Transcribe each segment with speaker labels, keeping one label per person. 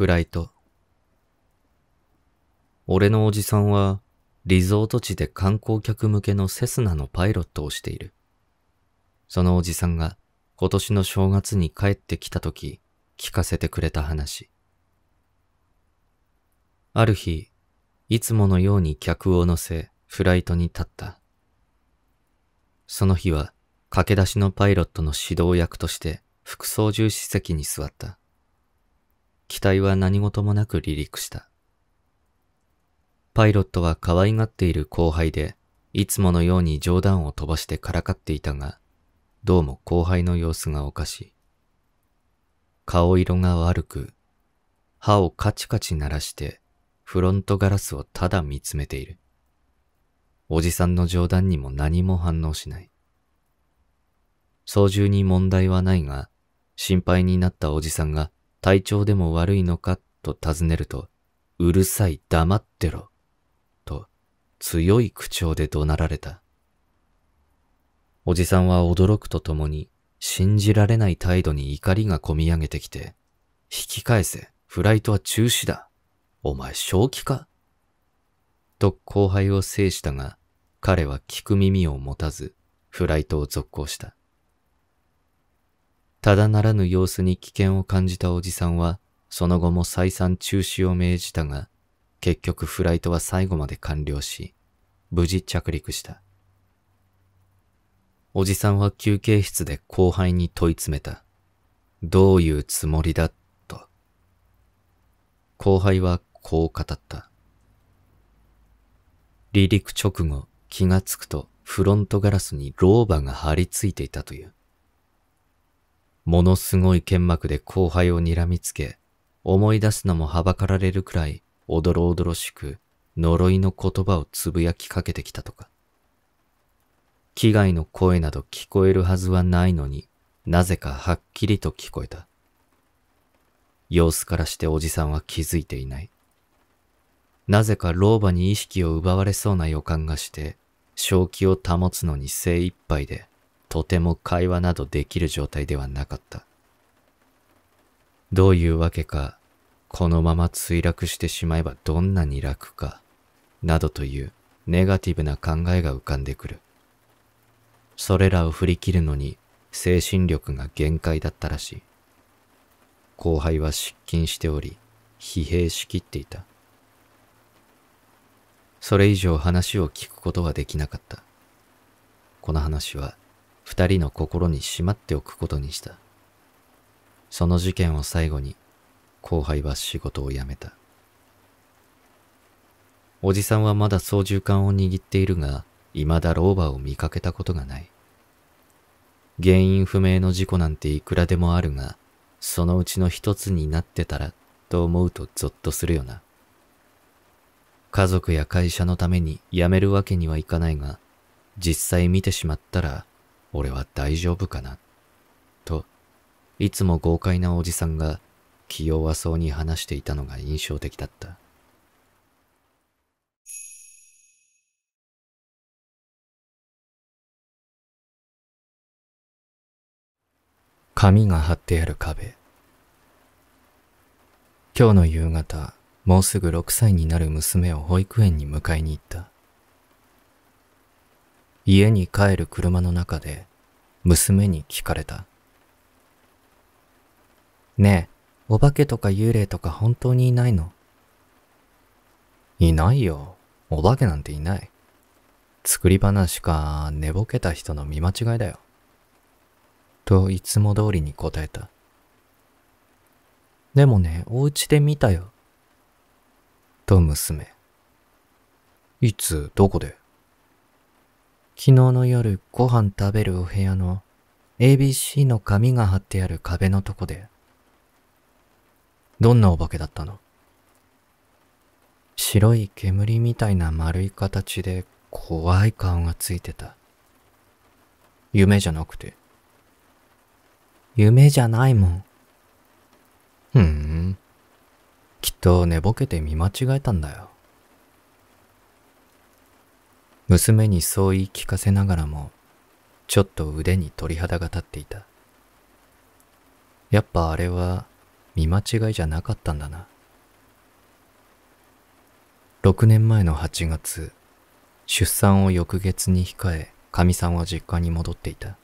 Speaker 1: フライト。俺のおじさんは、リゾート地で観光客向けのセスナのパイロットをしている。そのおじさんが、今年の正月に帰ってきた時、聞かせてくれた話。ある日、いつものように客を乗せ、フライトに立った。その日は、駆け出しのパイロットの指導役として、副操縦士席に座った。機体は何事もなく離陸した。パイロットは可愛がっている後輩で、いつものように冗談を飛ばしてからかっていたが、どうも後輩の様子がおかしい。顔色が悪く、歯をカチカチ鳴らしてフロントガラスをただ見つめている。おじさんの冗談にも何も反応しない。操縦に問題はないが、心配になったおじさんが体調でも悪いのかと尋ねると、うるさい黙ってろ、と強い口調で怒鳴られた。おじさんは驚くとともに、信じられない態度に怒りがこみ上げてきて、引き返せ、フライトは中止だ。お前正気かと後輩を制したが、彼は聞く耳を持たず、フライトを続行した。ただならぬ様子に危険を感じたおじさんは、その後も再三中止を命じたが、結局フライトは最後まで完了し、無事着陸した。おじさんは休憩室で後輩に問い詰めた。どういうつもりだ、と。後輩はこう語った。離陸直後、気がつくとフロントガラスに老婆が張り付いていたという。ものすごい剣幕で後輩を睨みつけ、思い出すのもはばかられるくらい、おどろおどろしく、呪いの言葉をつぶやきかけてきたとか。危害の声など聞こえるはずはないのになぜかはっきりと聞こえた。様子からしておじさんは気づいていない。なぜか老婆に意識を奪われそうな予感がして、正気を保つのに精一杯でとても会話などできる状態ではなかった。どういうわけか、このまま墜落してしまえばどんなに楽か、などというネガティブな考えが浮かんでくる。それらを振り切るのに精神力が限界だったらしい。後輩は失禁しており、疲弊しきっていた。それ以上話を聞くことはできなかった。この話は二人の心にしまっておくことにした。その事件を最後に、後輩は仕事を辞めた。おじさんはまだ操縦桿を握っているが、未だ老婆を見かけたことがない。原因不明の事故なんていくらでもあるが、そのうちの一つになってたらと思うとゾッとするよな。家族や会社のために辞めるわけにはいかないが、実際見てしまったら俺は大丈夫かな、と、いつも豪快なおじさんが気弱そうに話していたのが印象的だった。紙が貼ってある壁。今日の夕方、もうすぐ6歳になる娘を保育園に迎えに行った。家に帰る車の中で娘に聞かれた。ねえ、お化けとか幽霊とか本当にいないのいないよ。お化けなんていない。作り話か寝ぼけた人の見間違いだよ。といつも通りに答えた。でもね、お家で見たよ。と娘。いつ、どこで昨日の夜ご飯食べるお部屋の ABC の紙が貼ってある壁のとこで。どんなお化けだったの白い煙みたいな丸い形で怖い顔がついてた。夢じゃなくて。夢じゃないもん。ふーん。きっと寝ぼけて見間違えたんだよ。娘にそう言い聞かせながらも、ちょっと腕に鳥肌が立っていた。やっぱあれは見間違いじゃなかったんだな。6年前の8月、出産を翌月に控え、かみさんは実家に戻っていた。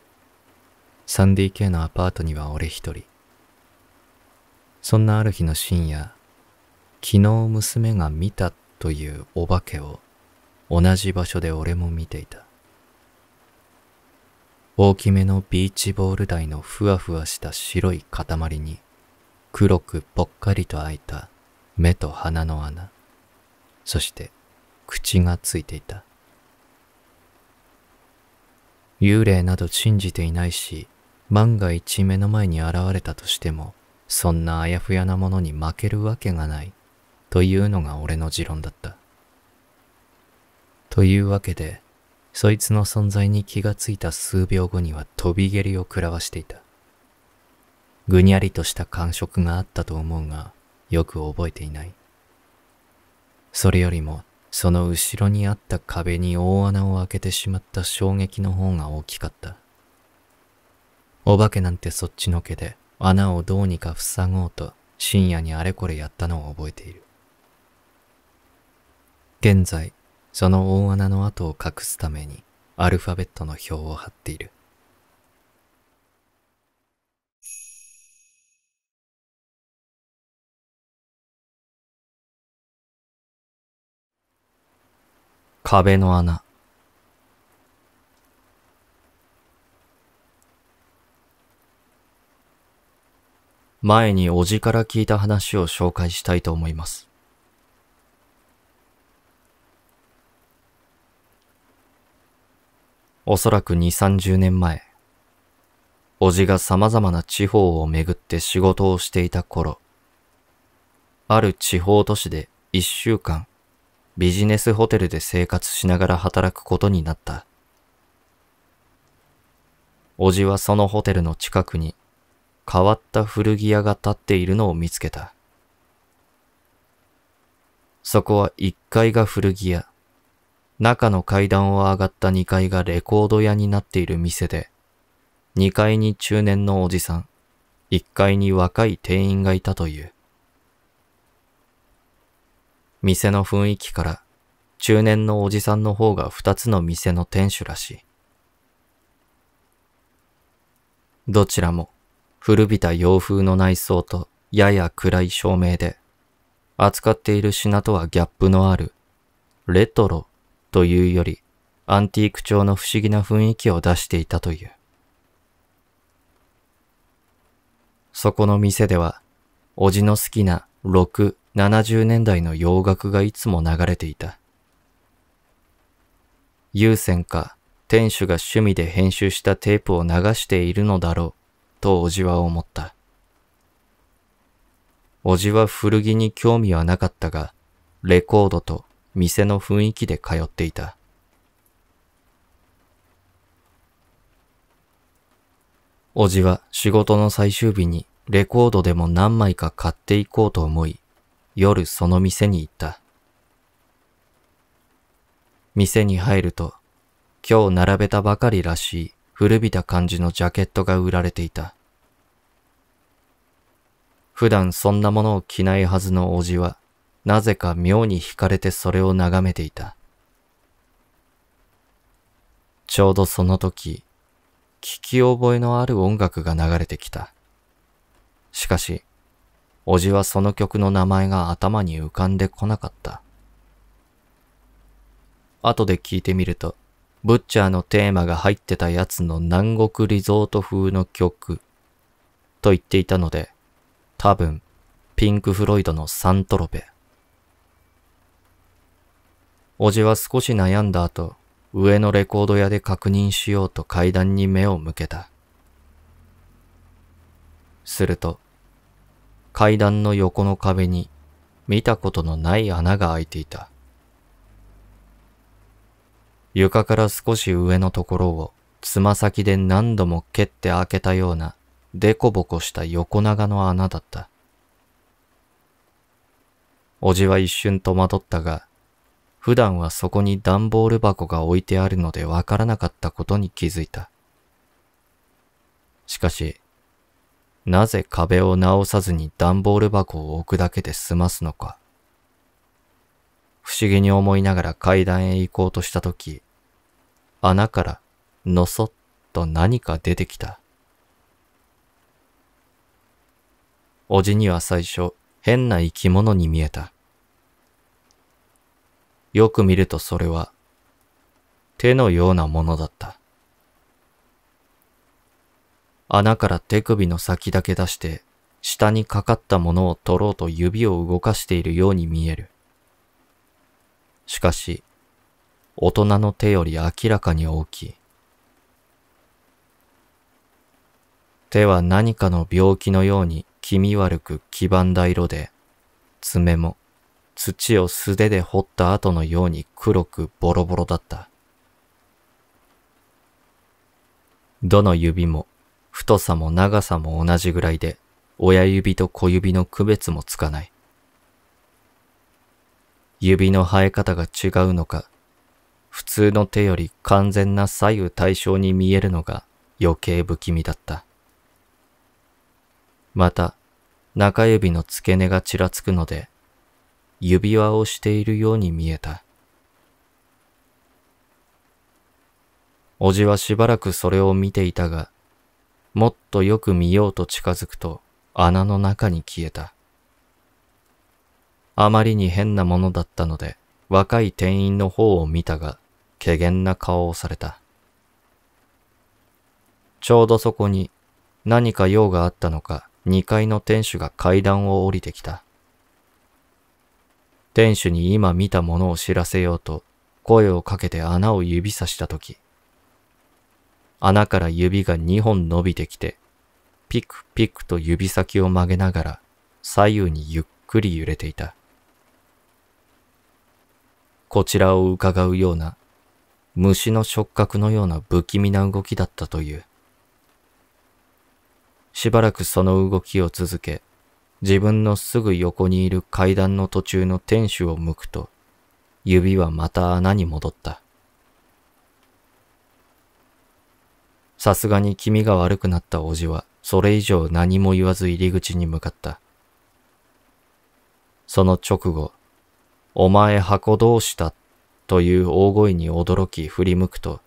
Speaker 1: サン3 d 系のアパートには俺一人。そんなある日の深夜、昨日娘が見たというお化けを同じ場所で俺も見ていた。大きめのビーチボール台のふわふわした白い塊に黒くぽっかりと開いた目と鼻の穴、そして口がついていた。幽霊など信じていないし、万が一目の前に現れたとしても、そんなあやふやなものに負けるわけがない、というのが俺の持論だった。というわけで、そいつの存在に気がついた数秒後には飛び蹴りを食らわしていた。ぐにゃりとした感触があったと思うが、よく覚えていない。それよりも、その後ろにあった壁に大穴を開けてしまった衝撃の方が大きかった。お化けなんてそっちのけで、穴をどうにか塞ごうと深夜にあれこれやったのを覚えている。現在、その大穴の跡を隠すためにアルファベットの表を貼っている。壁の穴。前におじから聞いた話を紹介したいと思います。おそらく二三十年前、おじが様々な地方を巡って仕事をしていた頃、ある地方都市で一週間、ビジネスホテルで生活しながら働くことになった。おじはそのホテルの近くに変わった古着屋が建っているのを見つけた。そこは一階が古着屋、中の階段を上がった2階がレコード屋になっている店で、2階に中年のおじさん、1階に若い店員がいたという。店の雰囲気から中年のおじさんの方が2つの店の店主らしい。どちらも古びた洋風の内装とやや暗い照明で、扱っている品とはギャップのあるレトロというより、アンティーク調の不思議な雰囲気を出していたという。そこの店では、おじの好きな6、70年代の洋楽がいつも流れていた。優先か、店主が趣味で編集したテープを流しているのだろう、とおじは思った。おじは古着に興味はなかったが、レコードと店の雰囲気で通っていた。おじは仕事の最終日にレコードでも何枚か買っていこうと思い、夜その店に行った。店に入ると、今日並べたばかりらしい古びた感じのジャケットが売られていた。普段そんなものを着ないはずのおじは、なぜか妙に惹かれてそれを眺めていた。ちょうどその時、聞き覚えのある音楽が流れてきた。しかし、おじはその曲の名前が頭に浮かんでこなかった。後で聞いてみると、ブッチャーのテーマが入ってたやつの南国リゾート風の曲と言っていたので、多分、ピンク・フロイドのサントロペ。おじは少し悩んだ後、上のレコード屋で確認しようと階段に目を向けた。すると、階段の横の壁に見たことのない穴が開いていた。床から少し上のところをつま先で何度も蹴って開けたようなデコボコした横長の穴だった。おじは一瞬戸惑ったが、普段はそこに段ボール箱が置いてあるのでわからなかったことに気づいた。しかし、なぜ壁を直さずに段ボール箱を置くだけで済ますのか。不思議に思いながら階段へ行こうとしたとき、穴からのそっと何か出てきた。おじには最初、変な生き物に見えた。よく見るとそれは、手のようなものだった。穴から手首の先だけ出して、下にかかったものを取ろうと指を動かしているように見える。しかし、大人の手より明らかに大きい。手は何かの病気のように気味悪く黄ばんだ色で、爪も土を素手で掘った後のように黒くボロボロだった。どの指も太さも長さも同じぐらいで、親指と小指の区別もつかない。指の生え方が違うのか、普通の手より完全な左右対称に見えるのが余計不気味だった。また、中指の付け根がちらつくので、指輪をしているように見えた。おじはしばらくそれを見ていたが、もっとよく見ようと近づくと穴の中に消えた。あまりに変なものだったので、若い店員の方を見たが、怪げな顔をされた。ちょうどそこに何か用があったのか、2階の店主が階段を降りてきた。店主に今見たものを知らせようと声をかけて穴を指さしたとき、穴から指が2本伸びてきて、ピクピクと指先を曲げながら左右にゆっくり揺れていた。こちらを伺うような虫の触覚のような不気味な動きだったという。しばらくその動きを続け、自分のすぐ横にいる階段の途中の天守を向くと、指はまた穴に戻った。さすがに気味が悪くなったおじは、それ以上何も言わず入り口に向かった。その直後、お前箱どうしたという大声に驚き振り向くと、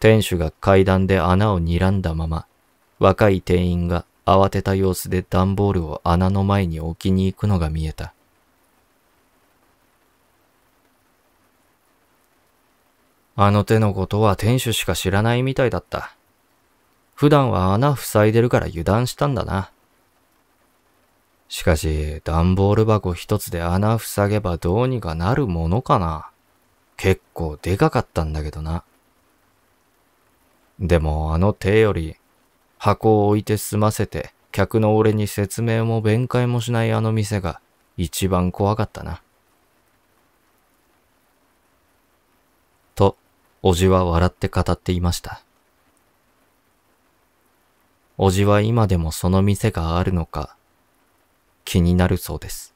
Speaker 1: 店主が階段で穴を睨んだまま、若い店員が慌てた様子で段ボールを穴の前に置きに行くのが見えた。あの手のことは店主しか知らないみたいだった。普段は穴塞いでるから油断したんだな。しかし、段ボール箱一つで穴塞げばどうにかなるものかな。結構でかかったんだけどな。でもあの手より箱を置いて済ませて、客の俺に説明も弁解もしないあの店が一番怖かったな。と、おじは笑って語っていました。おじは今でもその店があるのか気になるそうです。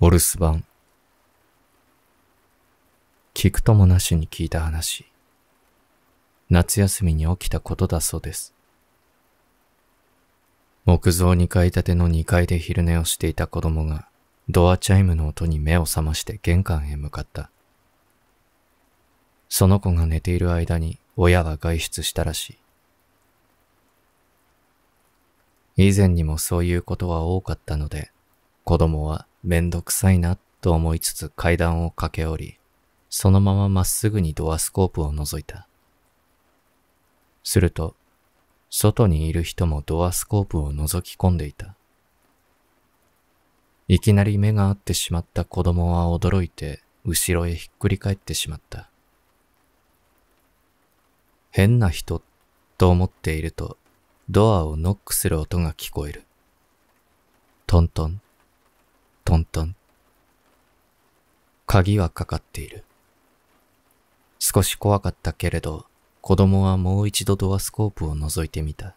Speaker 1: お留守番。聞くともなしに聞いた話。夏休みに起きたことだそうです。木造二階建ての二階で昼寝をしていた子供がドアチャイムの音に目を覚まして玄関へ向かった。その子が寝ている間に親は外出したらしい。以前にもそういうことは多かったので、子供はめんどくさいなと思いつつ階段を駆け下り、そのまままっすぐにドアスコープを覗いた。すると、外にいる人もドアスコープを覗き込んでいた。いきなり目が合ってしまった子供は驚いて後ろへひっくり返ってしまった。変な人と思っているとドアをノックする音が聞こえる。トントントントン。鍵はかかっている。少し怖かったけれど、子供はもう一度ドアスコープを覗いてみた。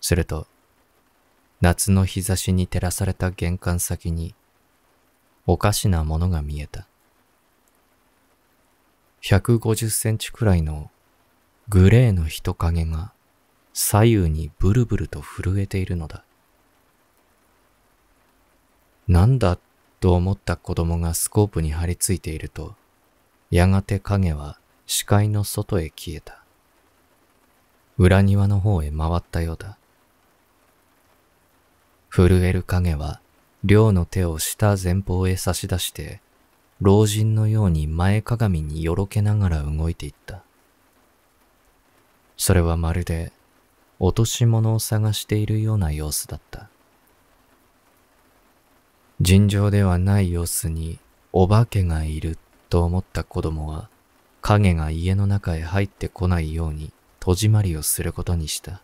Speaker 1: すると、夏の日差しに照らされた玄関先に、おかしなものが見えた。150センチくらいのグレーの人影が左右にブルブルと震えているのだ。なんだと思った子供がスコープに張り付いていると、やがて影は視界の外へ消えた。裏庭の方へ回ったようだ。震える影は、寮の手を下前方へ差し出して、老人のように前かがみによろけながら動いていった。それはまるで落とし物を探しているような様子だった。尋常ではない様子にお化けがいると思った子供は影が家の中へ入ってこないように戸締まりをすることにした。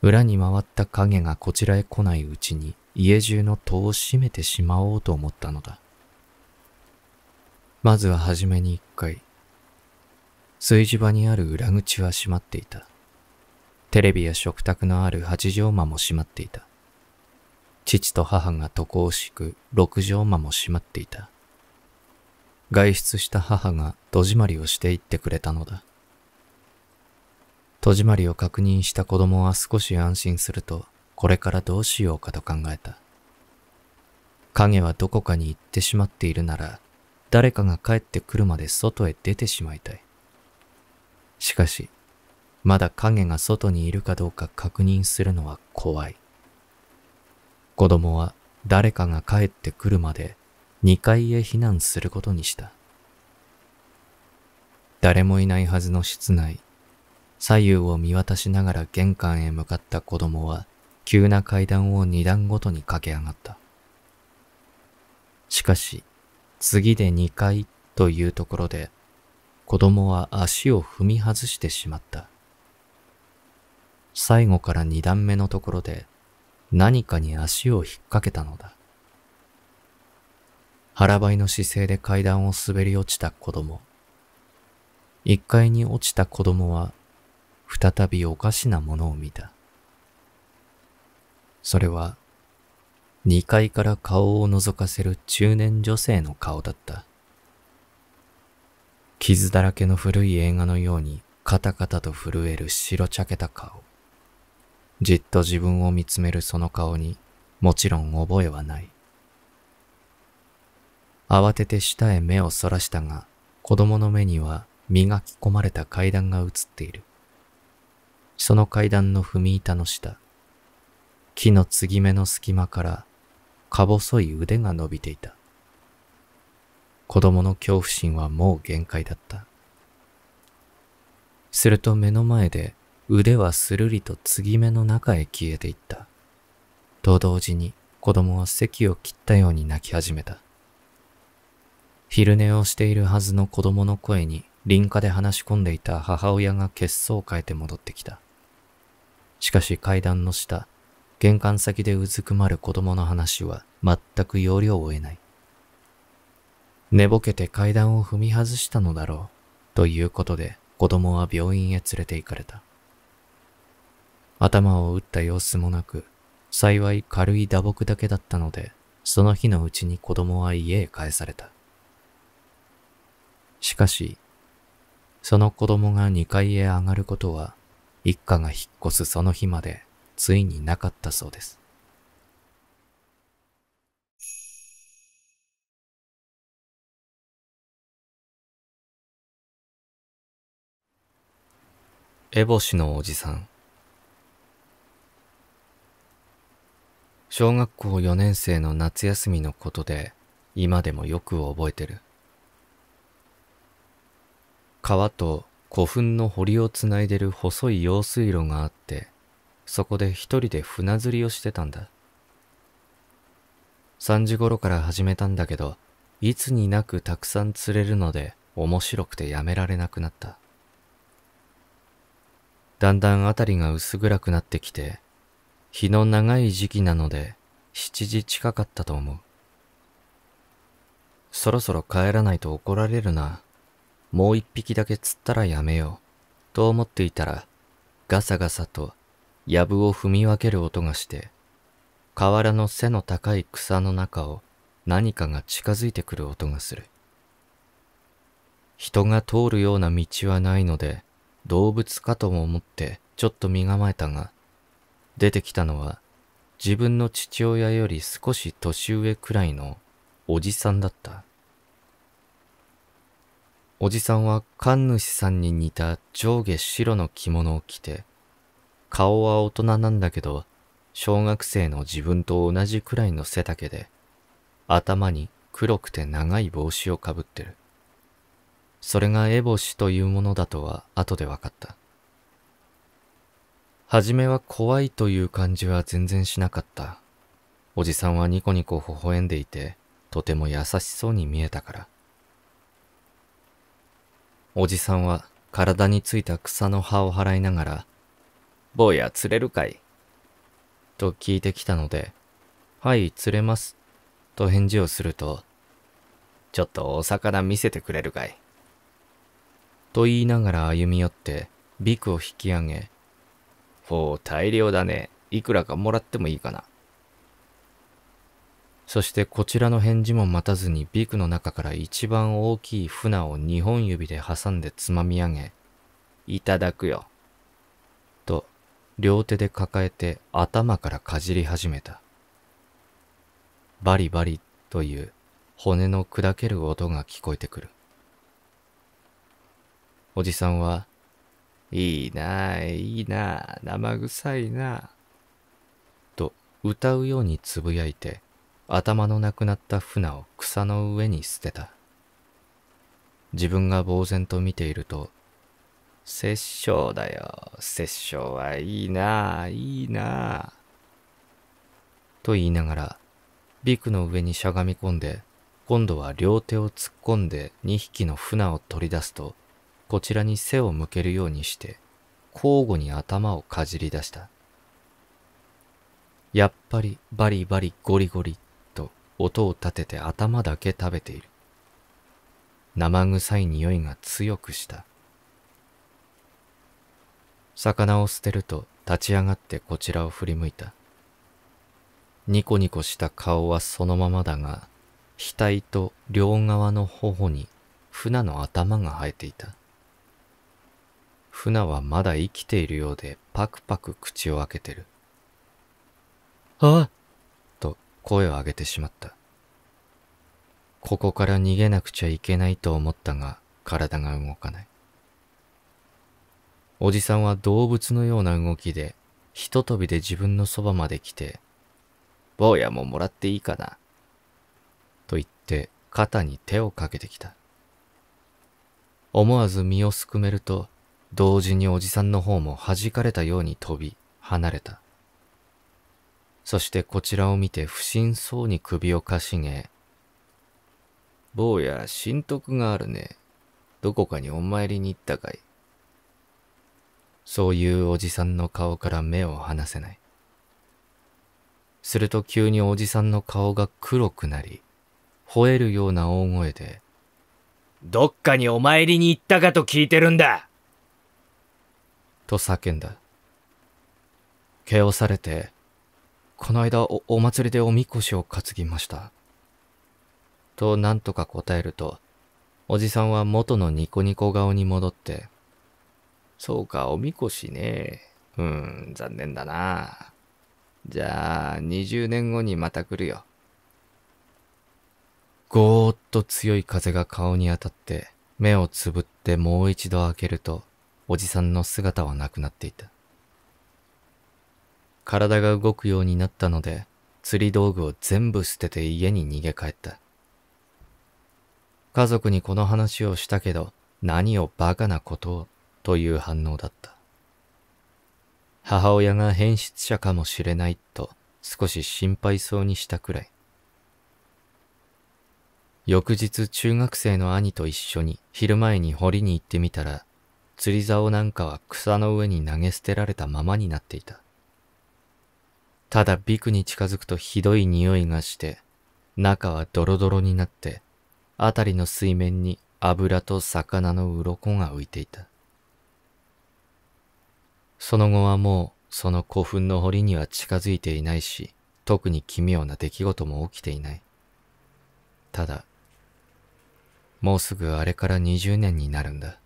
Speaker 1: 裏に回った影がこちらへ来ないうちに家中の戸を閉めてしまおうと思ったのだ。まずははじめに一回、炊事場にある裏口は閉まっていた。テレビや食卓のある八丈間も閉まっていた。父と母が渡航しく、六畳間も閉まっていた。外出した母が戸締まりをしていってくれたのだ。戸締まりを確認した子供は少し安心すると、これからどうしようかと考えた。影はどこかに行ってしまっているなら、誰かが帰ってくるまで外へ出てしまいたい。しかし、まだ影が外にいるかどうか確認するのは怖い。子供は誰かが帰ってくるまで2階へ避難することにした。誰もいないはずの室内、左右を見渡しながら玄関へ向かった子供は急な階段を2段ごとに駆け上がった。しかし、次で2階というところで、子供は足を踏み外してしまった。最後から2段目のところで、何かに足を引っ掛けたのだ。腹ばいの姿勢で階段を滑り落ちた子供。一階に落ちた子供は、再びおかしなものを見た。それは、二階から顔を覗かせる中年女性の顔だった。傷だらけの古い映画のようにカタカタと震える白茶けた顔。じっと自分を見つめるその顔にもちろん覚えはない。慌てて下へ目をそらしたが子供の目には磨き込まれた階段が映っている。その階段の踏み板の下、木の継ぎ目の隙間からか細い腕が伸びていた。子供の恐怖心はもう限界だった。すると目の前で腕はするりと継ぎ目の中へ消えていった。と同時に子供は席を切ったように泣き始めた。昼寝をしているはずの子供の声に臨家で話し込んでいた母親が血相を変えて戻ってきた。しかし階段の下、玄関先でうずくまる子供の話は全く要領を得ない。寝ぼけて階段を踏み外したのだろう、ということで子供は病院へ連れて行かれた。頭を打った様子もなく、幸い軽い打撲だけだったので、その日のうちに子供は家へ帰された。しかし、その子供が2階へ上がることは、一家が引っ越すその日まで、ついになかったそうです。エボシのおじさん小学校4年生の夏休みのことで今でもよく覚えてる。川と古墳の堀をつないでる細い用水路があって、そこで一人で船釣りをしてたんだ。3時頃から始めたんだけど、いつになくたくさん釣れるので面白くてやめられなくなった。だんだん辺りが薄暗くなってきて、日の長い時期なので、7時近かったと思う。そろそろ帰らないと怒られるな。もう一匹だけ釣ったらやめよう。と思っていたら、ガサガサと、やぶを踏み分ける音がして、河原の背の高い草の中を何かが近づいてくる音がする。人が通るような道はないので、動物かとも思ってちょっと身構えたが、出てきたのは自分の父親より少し年上くらいのおじさんだった。おじさんは神主さんに似た上下白の着物を着て、顔は大人なんだけど、小学生の自分と同じくらいの背丈で、頭に黒くて長い帽子をかぶってる。それが烏帽子というものだとは後で分かった。初めは怖いという感じは全然しなかった。おじさんはニコニコ微笑んでいて、とても優しそうに見えたから。おじさんは体についた草の葉を払いながら、坊や釣れるかいと聞いてきたので、はい釣れます、と返事をすると、ちょっとお魚見せてくれるかいと言いながら歩み寄って、ビクを引き上げ、おお、大量だね。いくらかもらってもいいかな。そしてこちらの返事も待たずにビクの中から一番大きい船を2本指で挟んでつまみ上げ、いただくよ。と、両手で抱えて頭からかじり始めた。バリバリという骨の砕ける音が聞こえてくる。おじさんはいいなあ、いいなあ、生臭いなあ。と、歌うようにつぶやいて、頭のなくなった船を草の上に捨てた。自分が呆然と見ていると、殺生だよ、殺生はいいなあ、いいなあ。と言いながら、ビクの上にしゃがみ込んで、今度は両手を突っ込んで2匹の船を取り出すと、こちらに背を向けるようにして、交互に頭をかじり出した。やっぱりバリバリゴリゴリと音を立てて頭だけ食べている。生臭い匂いが強くした。魚を捨てると立ち上がってこちらを振り向いた。ニコニコした顔はそのままだが、額と両側の頬に船の頭が生えていた。フナはまだ生きているようでパクパク口を開けてる。あと声を上げてしまった。ここから逃げなくちゃいけないと思ったが体が動かない。おじさんは動物のような動きでひと飛びで自分のそばまで来て、坊やももらっていいかな。と言って肩に手をかけてきた。思わず身をすくめると、同時におじさんの方も弾かれたように飛び、離れた。そしてこちらを見て不審そうに首をかしげ、坊や、新徳があるね。どこかにお参りに行ったかい。そういうおじさんの顔から目を離せない。すると急におじさんの顔が黒くなり、吠えるような大声で、どっかにお参りに行ったかと聞いてるんだと叫んだ。毛をされて、この間おお祭りでおみこしを担ぎました。と何とか答えると、おじさんは元のニコニコ顔に戻って、そうか、おみこしね。うん、残念だな。じゃあ、20年後にまた来るよ。ゴーッと強い風が顔に当たって、目をつぶってもう一度開けると、おじさんの姿はなくなっていた。体が動くようになったので、釣り道具を全部捨てて家に逃げ帰った。家族にこの話をしたけど、何をバカなことを、という反応だった。母親が変質者かもしれないと少し心配そうにしたくらい。翌日中学生の兄と一緒に昼前に掘りに行ってみたら釣り竿なんかは草の上に投げ捨てられたままになっていた。ただビクに近づくとひどい匂いがして、中はドロドロになって、あたりの水面に油と魚の鱗が浮いていた。その後はもうその古墳の堀には近づいていないし、特に奇妙な出来事も起きていない。ただ、もうすぐあれから20年になるんだ。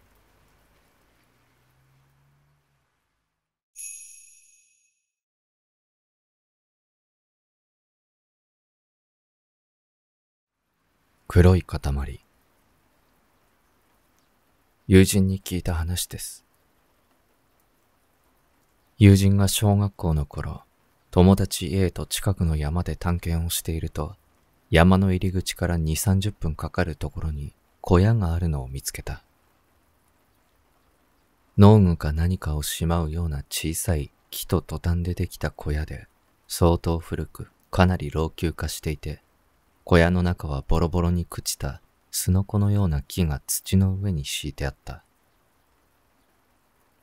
Speaker 1: 黒い塊。友人に聞いた話です。友人が小学校の頃、友達 A と近くの山で探検をしていると、山の入り口から2、30分かかるところに小屋があるのを見つけた。農具か何かをしまうような小さい木とトタンでできた小屋で、相当古くかなり老朽化していて、小屋の中はボロボロに朽ちたすのこのような木が土の上に敷いてあった。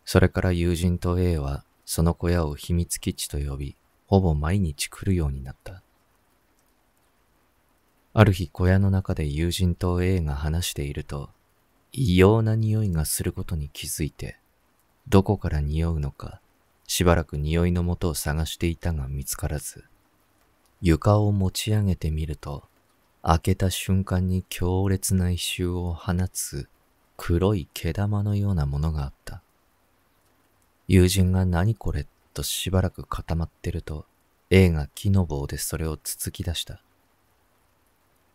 Speaker 1: それから友人と A はその小屋を秘密基地と呼び、ほぼ毎日来るようになった。ある日小屋の中で友人と A が話していると、異様な匂いがすることに気づいて、どこから匂うのか、しばらく匂いの元を探していたが見つからず、床を持ち上げてみると、開けた瞬間に強烈な異臭を放つ黒い毛玉のようなものがあった。友人が何これとしばらく固まってると、A が木の棒でそれをつつき出した。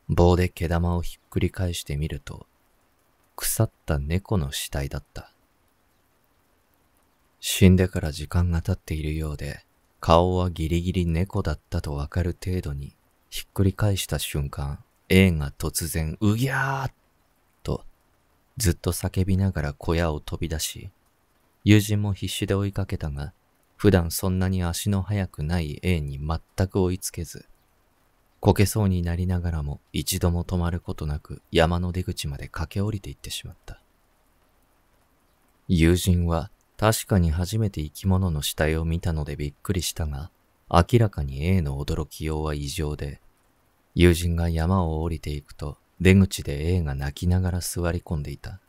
Speaker 1: 棒で毛玉をひっくり返してみると、腐った猫の死体だった。死んでから時間が経っているようで、顔はギリギリ猫だったとわかる程度にひっくり返した瞬間、A が突然、うぎゃーっと、ずっと叫びながら小屋を飛び出し、友人も必死で追いかけたが、普段そんなに足の速くない A に全く追いつけず、こけそうになりながらも一度も止まることなく山の出口まで駆け下りていってしまった。友人は確かに初めて生き物の死体を見たのでびっくりしたが、明らかに A の驚きようは異常で、友人が山を降りていくと出口で A が泣きながら座り込んでいた。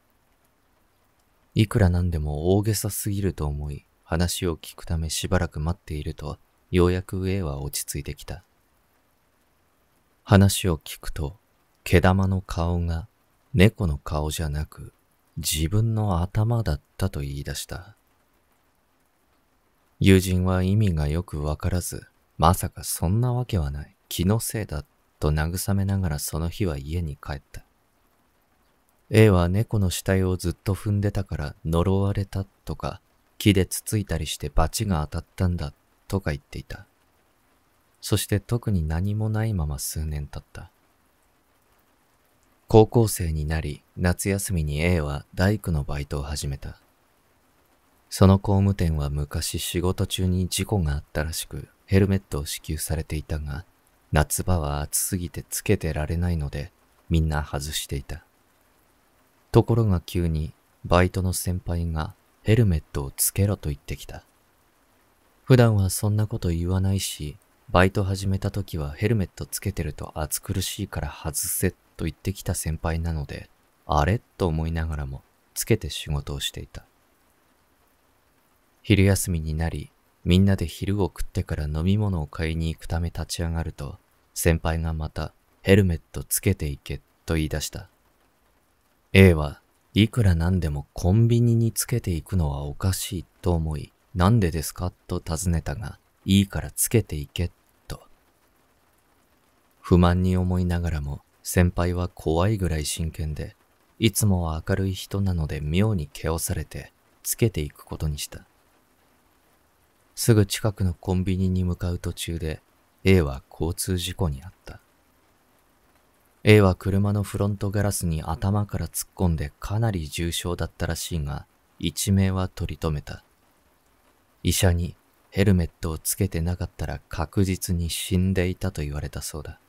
Speaker 1: いくらなんでも大げさすぎると思い、話を聞くためしばらく待っていると、ようやく A は落ち着いてきた。話を聞くと、毛玉の顔が猫の顔じゃなく自分の頭だったと言い出した。友人は意味がよくわからず、まさかそんなわけはない、気のせいだと慰めながらその日は家に帰った。A は猫の死体をずっと踏んでたから呪われたとか、木でつついたりして罰が当たったんだとか言っていた。そして特に何もないまま数年経った。高校生になり、夏休みに A は大工のバイトを始めた。その工務店は昔仕事中に事故があったらしく、ヘルメットを支給されていたが、夏場は暑すぎてつけてられないので、みんな外していた。ところが急にバイトの先輩がヘルメットをつけろと言ってきた。普段はそんなこと言わないし、バイト始めた時はヘルメットつけてると暑苦しいから外せと言ってきた先輩なので、あれと思いながらもつけて仕事をしていた。昼休みになり、みんなで昼を食ってから飲み物を買いに行くため立ち上がると、先輩がまたヘルメットつけていけと言い出した。A はいくらなんでもコンビニにつけていくのはおかしいと思い、なんでですかと尋ねたが、いいからつけていけと。不満に思いながらも、先輩は怖いぐらい真剣で、いつもは明るい人なので妙に毛をされて、つけていくことにした。すぐ近くのコンビニに向かう途中で A は交通事故に遭った。A は車のフロントガラスに頭から突っ込んでかなり重傷だったらしいが、一命は取り留めた。医者にヘルメットをつけてなかったら確実に死んでいたと言われたそうだ。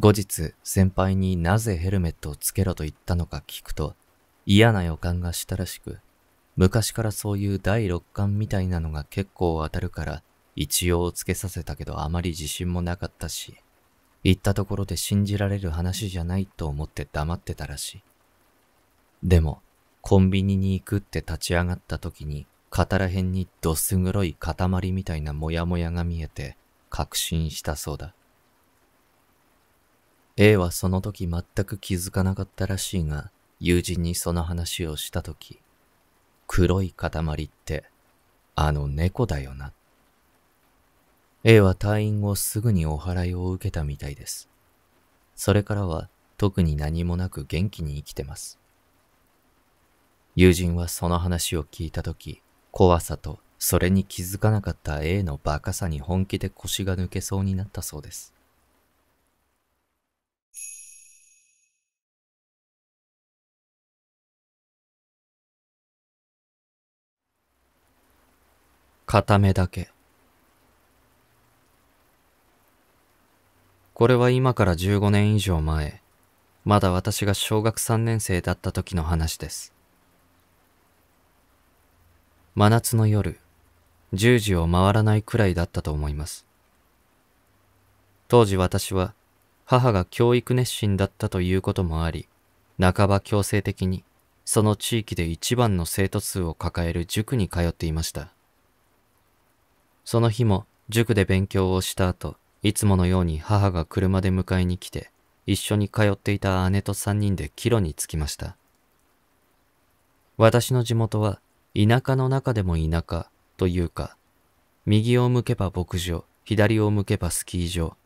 Speaker 1: 後日、先輩になぜヘルメットをつけろと言ったのか聞くと、嫌な予感がしたらしく、昔からそういう第六感みたいなのが結構当たるから、一応つけさせたけどあまり自信もなかったし、言ったところで信じられる話じゃないと思って黙ってたらしい。でも、コンビニに行くって立ち上がった時に、肩ら辺にどす黒い塊みたいなモヤモヤが見えて、確信したそうだ。A はその時全く気づかなかったらしいが、友人にその話をした時、黒い塊ってあの猫だよな。A は退院後すぐにお祓いを受けたみたいです。それからは特に何もなく元気に生きてます。友人はその話を聞いたとき、怖さとそれに気づかなかった A のバカさに本気で腰が抜けそうになったそうです。片目だけ。これは今から15年以上前、まだ私が小学3年生だった時の話です。真夏の夜、10時を回らないくらいだったと思います。当時私は母が教育熱心だったということもあり、半ば強制的にその地域で一番の生徒数を抱える塾に通っていました。その日も塾で勉強をした後、いつものように母が車で迎えに来て、一緒に通っていた姉と三人で帰路に着きました。私の地元は田舎の中でも田舎というか、右を向けば牧場、左を向けばスキー場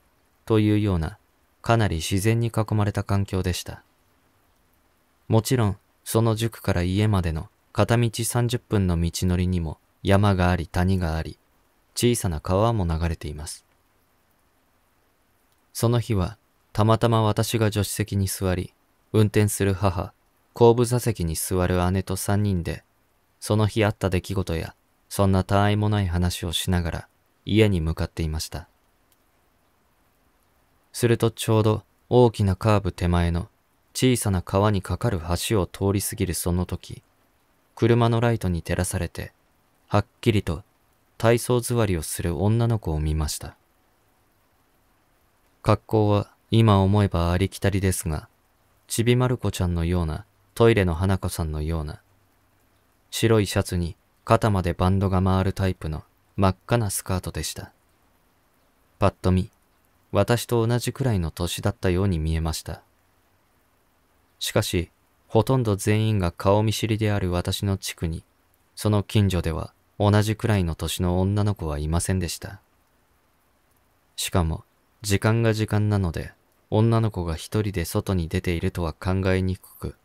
Speaker 1: というようなかなり自然に囲まれた環境でした。もちろんその塾から家までの片道30分の道のりにも山があり谷があり小さな川も流れています。その日は、たまたま私が助手席に座り、運転する母、後部座席に座る姉と3人で、その日あった出来事や、そんな他愛もない話をしながら、家に向かっていました。するとちょうど大きなカーブ手前の小さな川に架かる橋を通り過ぎるその時、車のライトに照らされて、はっきりと体操座りをする女の子を見ました。格好は今思えばありきたりですが、ちびまる子ちゃんのような、トイレの花子さんのような、白いシャツに肩までバンドが回るタイプの真っ赤なスカートでした。ぱっと見、私と同じくらいの年だったように見えました。しかし、ほとんど全員が顔見知りである私の地区に、その近所では同じくらいの年の女の子はいませんでした。しかも、時間が時間なので、女の子が一人で外に出ているとは考えにくく、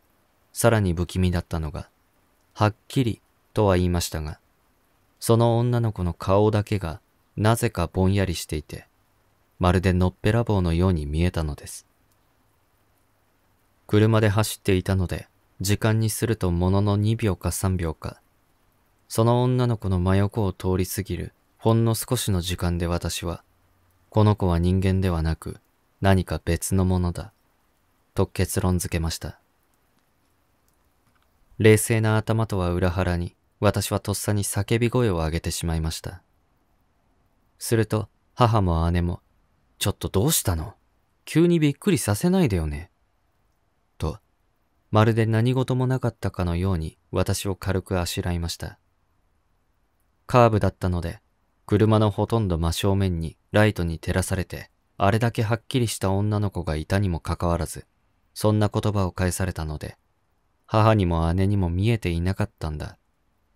Speaker 1: さらに不気味だったのが、はっきりとは言いましたが、その女の子の顔だけがなぜかぼんやりしていて、まるでのっぺらぼうのように見えたのです。車で走っていたので、時間にするとものの2秒か3秒か、その女の子の真横を通り過ぎるほんの少しの時間で私は、この子は人間ではなく何か別のものだ、と結論付けました。冷静な頭とは裏腹に、私はとっさに叫び声を上げてしまいました。すると、母も姉も、ちょっとどうしたの急にびっくりさせないでよね。と、まるで何事もなかったかのように私を軽くあしらいました。カーブだったので、車のほとんど真正面にライトに照らされて、あれだけはっきりした女の子がいたにもかかわらず、そんな言葉を返されたので、母にも姉にも見えていなかったんだ、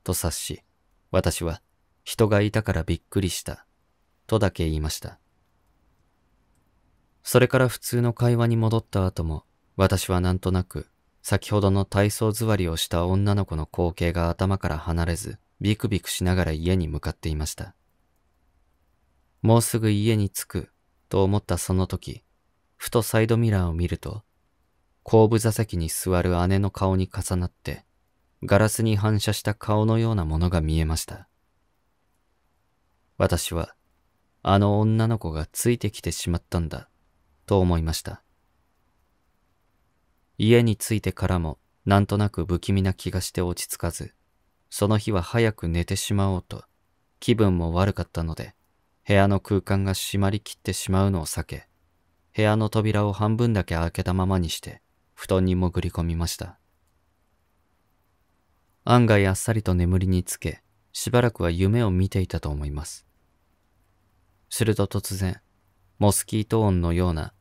Speaker 1: と察し、私は人がいたからびっくりした、とだけ言いました。それから普通の会話に戻った後も、私はなんとなく、先ほどの体操座りをした女の子の光景が頭から離れず、ビクビクしながら家に向かっていました。もうすぐ家に着くと思ったその時、ふとサイドミラーを見ると、後部座席に座る姉の顔に重なって、ガラスに反射した顔のようなものが見えました。私は、あの女の子がついてきてしまったんだ、と思いました。家に着いてからも、なんとなく不気味な気がして落ち着かず、その日は早く寝てしまおうと、気分も悪かったので、部屋の空間が閉まりきってしまうのを避け、部屋の扉を半分だけ開けたままにして、布団に潜り込みました。案外あっさりと眠りにつけ、しばらくは夢を見ていたと思います。すると突然、モスキート音のような、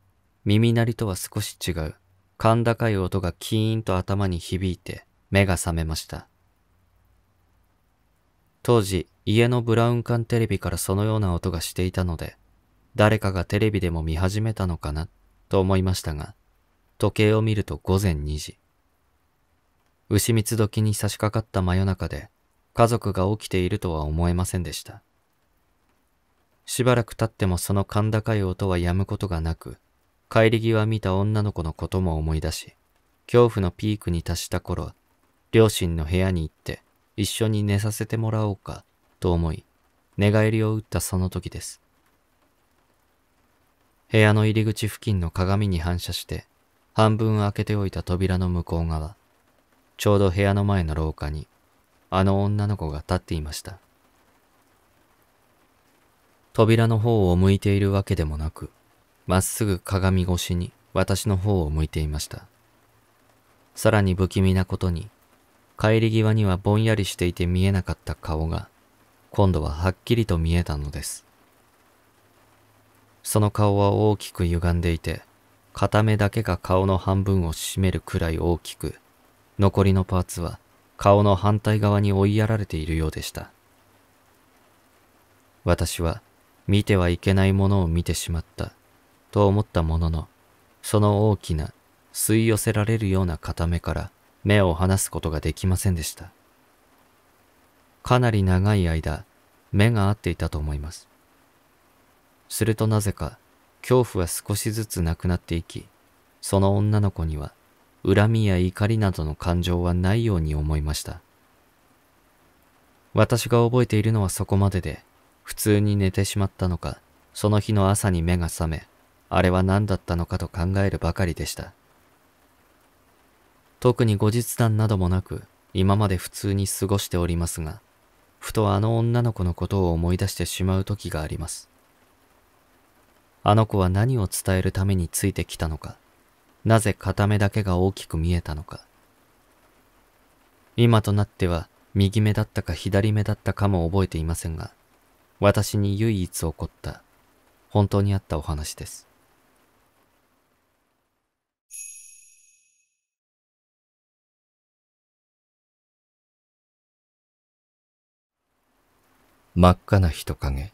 Speaker 1: 耳鳴りとは少し違う、甲高い音がキーンと頭に響いて目が覚めました。当時、家のブラウン管テレビからそのような音がしていたので、誰かがテレビでも見始めたのかな、と思いましたが、時計を見ると午前2時。牛蜜時に差し掛かった真夜中で、家族が起きているとは思えませんでした。しばらく経ってもその甲高い音はやむことがなく、帰り際見た女の子のことも思い出し、恐怖のピークに達した頃、両親の部屋に行って、一緒に寝させてもらおうかと思い、寝返りを打ったその時です。部屋の入り口付近の鏡に反射して、半分開けておいた扉の向こう側、ちょうど部屋の前の廊下に、あの女の子が立っていました。扉の方を向いているわけでもなく、まっすぐ鏡越しに私の方を向いていました。さらに不気味なことに、帰り際にはぼんやりしていて見えなかった顔が、今度ははっきりと見えたのです。その顔は大きく歪んでいて、片目だけが顔の半分を占めるくらい大きく、残りのパーツは顔の反対側に追いやられているようでした。私は見てはいけないものを見てしまったと思ったものの、その大きな吸い寄せられるような片目から目を離すことができませんでした。かなり長い間、目が合っていたと思います。するとなぜか、恐怖は少しずつなくなっていき、その女の子には、恨みや怒りなどの感情はないように思いました。私が覚えているのはそこまでで、普通に寝てしまったのか、その日の朝に目が覚め、あれは何だったのかと考えるばかりでした。特に後日談などもなく、今まで普通に過ごしておりますが、ふとあの女の子のことを思い出してしまう時があります。あの子は何を伝えるためについてきたのか、なぜ片目だけが大きく見えたのか。今となっては右目だったか左目だったかも覚えていませんが、私に唯一起こった、本当にあったお話です。真っ赤な人影。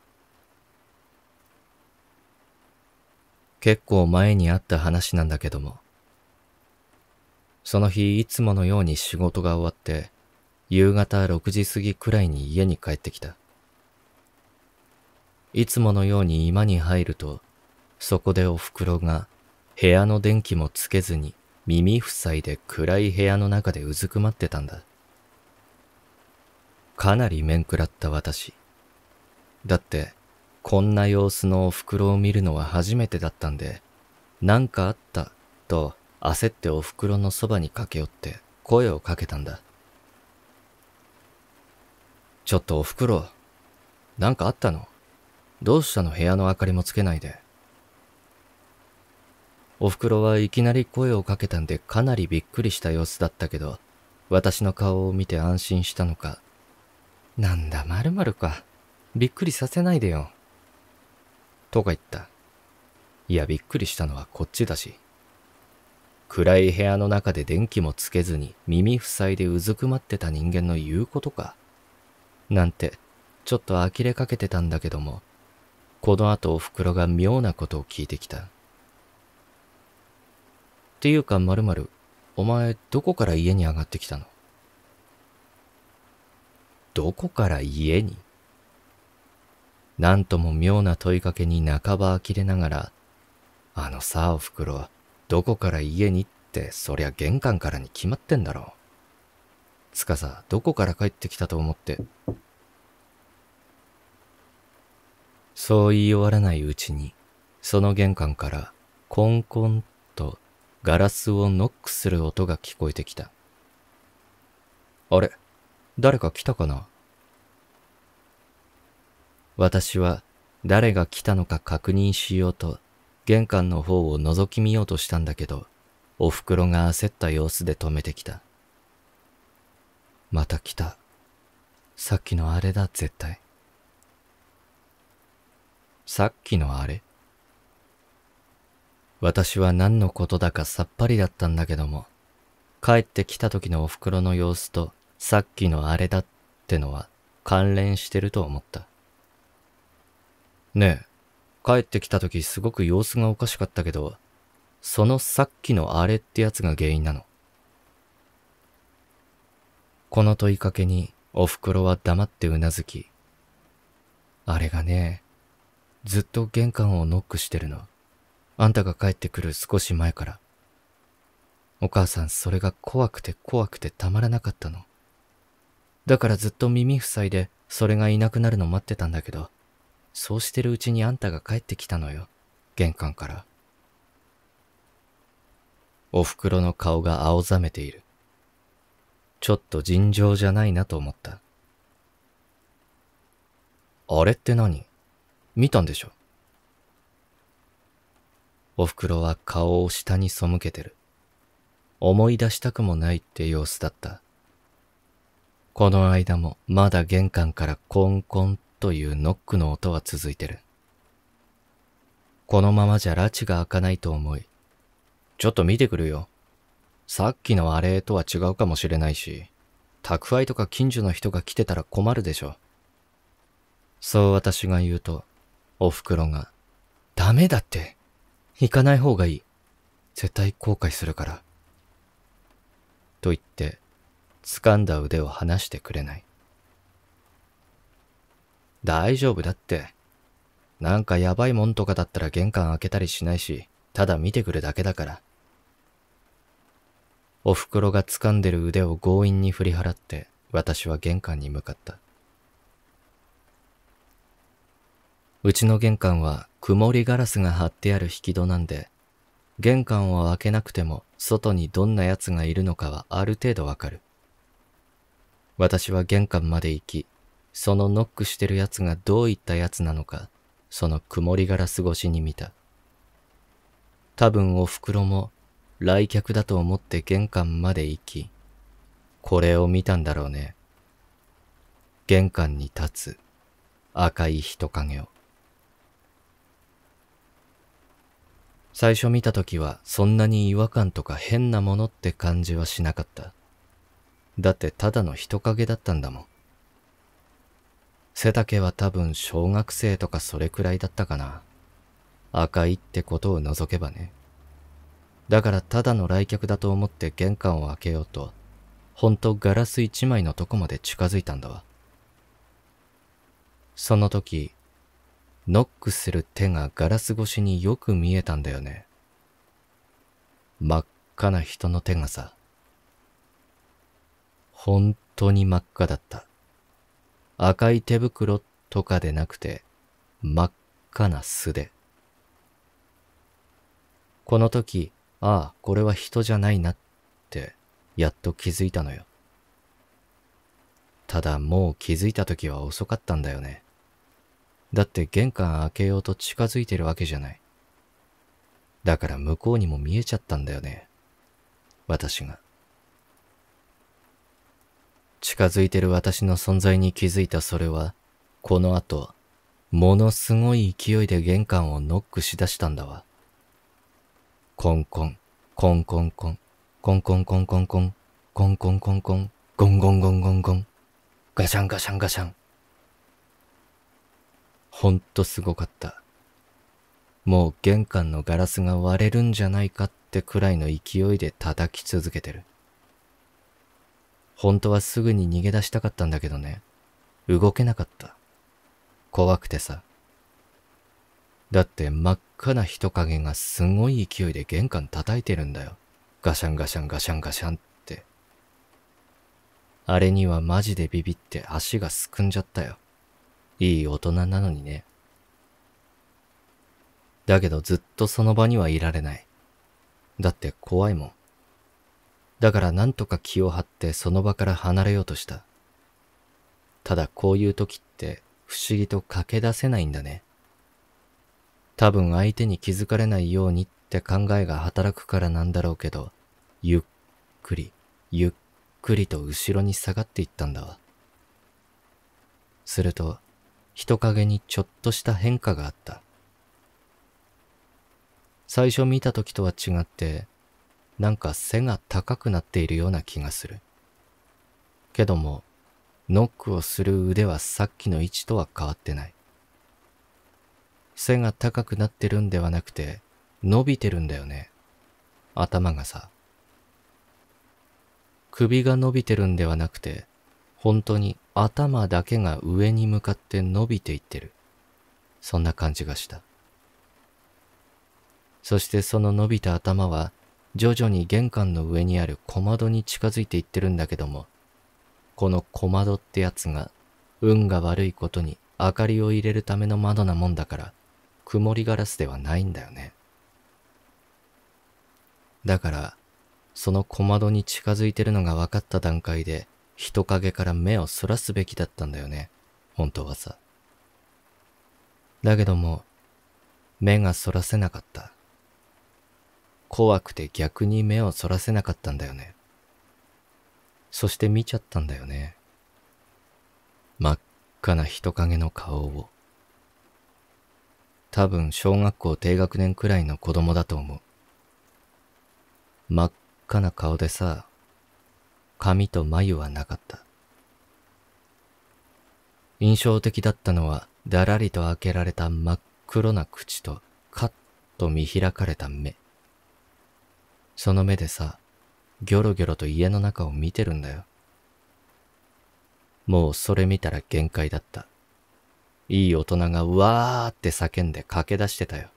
Speaker 1: 結構前にあった話なんだけども。その日いつものように仕事が終わって、夕方6時過ぎくらいに家に帰ってきた。いつものように居間に入ると、そこでお袋が部屋の電気もつけずに耳塞いで暗い部屋の中でうずくまってたんだ。かなり面食らった私。だって、こんな様子のお袋を見るのは初めてだったんで、なんかあった、と焦ってお袋のそばに駆け寄って声をかけたんだ。ちょっとお袋、なんかあったのどうしたの部屋の明かりもつけないで。お袋はいきなり声をかけたんでかなりびっくりした様子だったけど、私の顔を見て安心したのか。なんだ、まるまるか。びっくりさせないでよ。とか言った。いや、びっくりしたのはこっちだし。暗い部屋の中で電気もつけずに耳塞いでうずくまってた人間の言うことか。なんて、ちょっと呆れかけてたんだけども、この後お袋が妙なことを聞いてきた。っていうか、まるまる、お前、どこから家に上がってきたのどこから家になんとも妙な問いかけに半ば呆れながら、あのさあおふくろ、どこから家にってそりゃ玄関からに決まってんだろう。つかさ、どこから帰ってきたと思って。そう言い終わらないうちに、その玄関からコンコンとガラスをノックする音が聞こえてきた。あれ誰か来たかな私は誰が来たのか確認しようと玄関の方を覗き見ようとしたんだけど、お袋が焦った様子で止めてきた。また来た。さっきのあれだ、絶対。さっきのあれ私は何のことだかさっぱりだったんだけども、帰ってきた時のお袋の様子とさっきのあれだってのは関連してると思った。ねえ、帰ってきた時すごく様子がおかしかったけど、そのさっきのあれってやつが原因なの。この問いかけにお袋は黙ってうなずき、あれがね、ずっと玄関をノックしてるの。あんたが帰ってくる少し前から。お母さんそれが怖くて怖くてたまらなかったの。だからずっと耳塞いでそれがいなくなるの待ってたんだけど、そうしてるうちにあんたが帰ってきたのよ、玄関から。お袋の顔が青ざめている。ちょっと尋常じゃないなと思った。あれって何見たんでしょお袋は顔を下に背けてる。思い出したくもないって様子だった。この間もまだ玄関からコンコンというノックの音は続いてる。このままじゃ拉致が開かないと思い、ちょっと見てくるよ。さっきのあれとは違うかもしれないし、宅配とか近所の人が来てたら困るでしょ。そう私が言うと、お袋が、ダメだって。行かない方がいい。絶対後悔するから。と言って、掴んだ腕を離してくれない。大丈夫だって。なんかやばいもんとかだったら玄関開けたりしないし、ただ見てくるだけだから。お袋が掴んでる腕を強引に振り払って、私は玄関に向かった。うちの玄関は曇りガラスが張ってある引き戸なんで、玄関を開けなくても外にどんな奴がいるのかはある程度わかる。私は玄関まで行き、そのノックしてる奴がどういった奴なのか、その曇りガラス越しに見た。多分お袋も来客だと思って玄関まで行き、これを見たんだろうね。玄関に立つ赤い人影を。最初見た時はそんなに違和感とか変なものって感じはしなかった。だってただの人影だったんだもん。背丈は多分小学生とかそれくらいだったかな。赤いってことを除けばね。だからただの来客だと思って玄関を開けようと、ほんとガラス一枚のとこまで近づいたんだわ。その時、ノックする手がガラス越しによく見えたんだよね。真っ赤な人の手がさ、本当に真っ赤だった。赤い手袋とかでなくて、真っ赤な素手。この時、ああ、これは人じゃないなって、やっと気づいたのよ。ただもう気づいた時は遅かったんだよね。だって玄関開けようと近づいてるわけじゃない。だから向こうにも見えちゃったんだよね。私が。近づいてる私の存在に気づいたそれは、この後、ものすごい勢いで玄関をノックしだしたんだわ。コンコン、コンコンコン、コンコンコンコンコン、コンコンコンコン、ゴンゴンゴンゴンゴン、ガシャンガシャンガシャン。ほんとすごかった。もう玄関のガラスが割れるんじゃないかってくらいの勢いで叩き続けてる。本当はすぐに逃げ出したかったんだけどね。動けなかった。怖くてさ。だって真っ赤な人影がすごい勢いで玄関叩いてるんだよ。ガシャンガシャンガシャンガシャンって。あれにはマジでビビって足がすくんじゃったよ。いい大人なのにね。だけどずっとその場にはいられない。だって怖いもん。だから何とか気を張ってその場から離れようとした。ただこういう時って不思議と駆け出せないんだね。多分相手に気づかれないようにって考えが働くからなんだろうけど、ゆっくり、ゆっくりと後ろに下がっていったんだわ。すると、人影にちょっとした変化があった。最初見た時とは違って、なんか背が高くなっているような気がする。けども、ノックをする腕はさっきの位置とは変わってない。背が高くなってるんではなくて、伸びてるんだよね。頭がさ。首が伸びてるんではなくて、本当に頭だけが上に向かって伸びていってる。そんな感じがした。そしてその伸びた頭は徐々に玄関の上にある小窓に近づいていってるんだけども、この小窓ってやつが、運が悪いことに明かりを入れるための窓なもんだから、曇りガラスではないんだよね。だから、その小窓に近づいてるのが分かった段階で、人影から目をそらすべきだったんだよね、本当はさ。だけども、目がそらせなかった。怖くて逆に目をそらせなかったんだよね。そして見ちゃったんだよね。真っ赤な人影の顔を。多分小学校低学年くらいの子供だと思う。真っ赤な顔でさ、髪と眉はなかった。印象的だったのは、だらりと開けられた真っ黒な口と、カッと見開かれた目。その目でさ、ギョロギョロと家の中を見てるんだよ。もうそれ見たら限界だった。いい大人がわーって叫んで駆け出してたよ。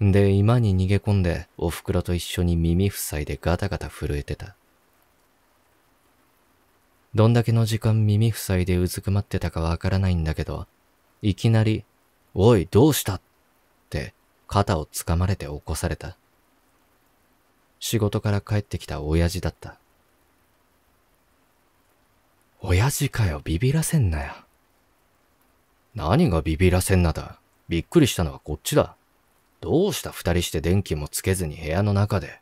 Speaker 1: で、今に逃げ込んで、お袋と一緒に耳塞いでガタガタ震えてた。どんだけの時間耳塞いでうずくまってたかわからないんだけど、いきなり、おい、どうしたって肩をつかまれて起こされた。仕事から帰ってきた親父だった。親父かよ、ビビらせんなよ。何がビビらせんなだ。びっくりしたのはこっちだ。どうした二人して電気もつけずに部屋の中で。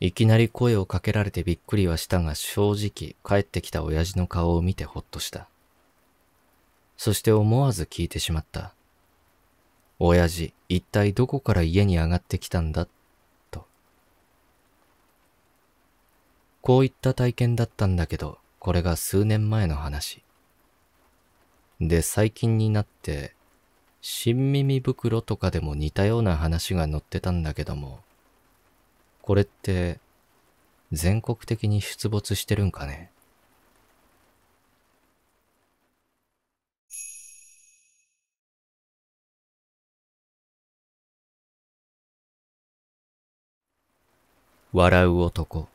Speaker 1: いきなり声をかけられてびっくりはしたが正直帰ってきた親父の顔を見てほっとした。そして思わず聞いてしまった。親父、一体どこから家に上がってきたんだ、と。こういった体験だったんだけど、これが数年前の話。で、最近になって、新耳袋とかでも似たような話が載ってたんだけども、これって、全国的に出没してるんかね。笑う男。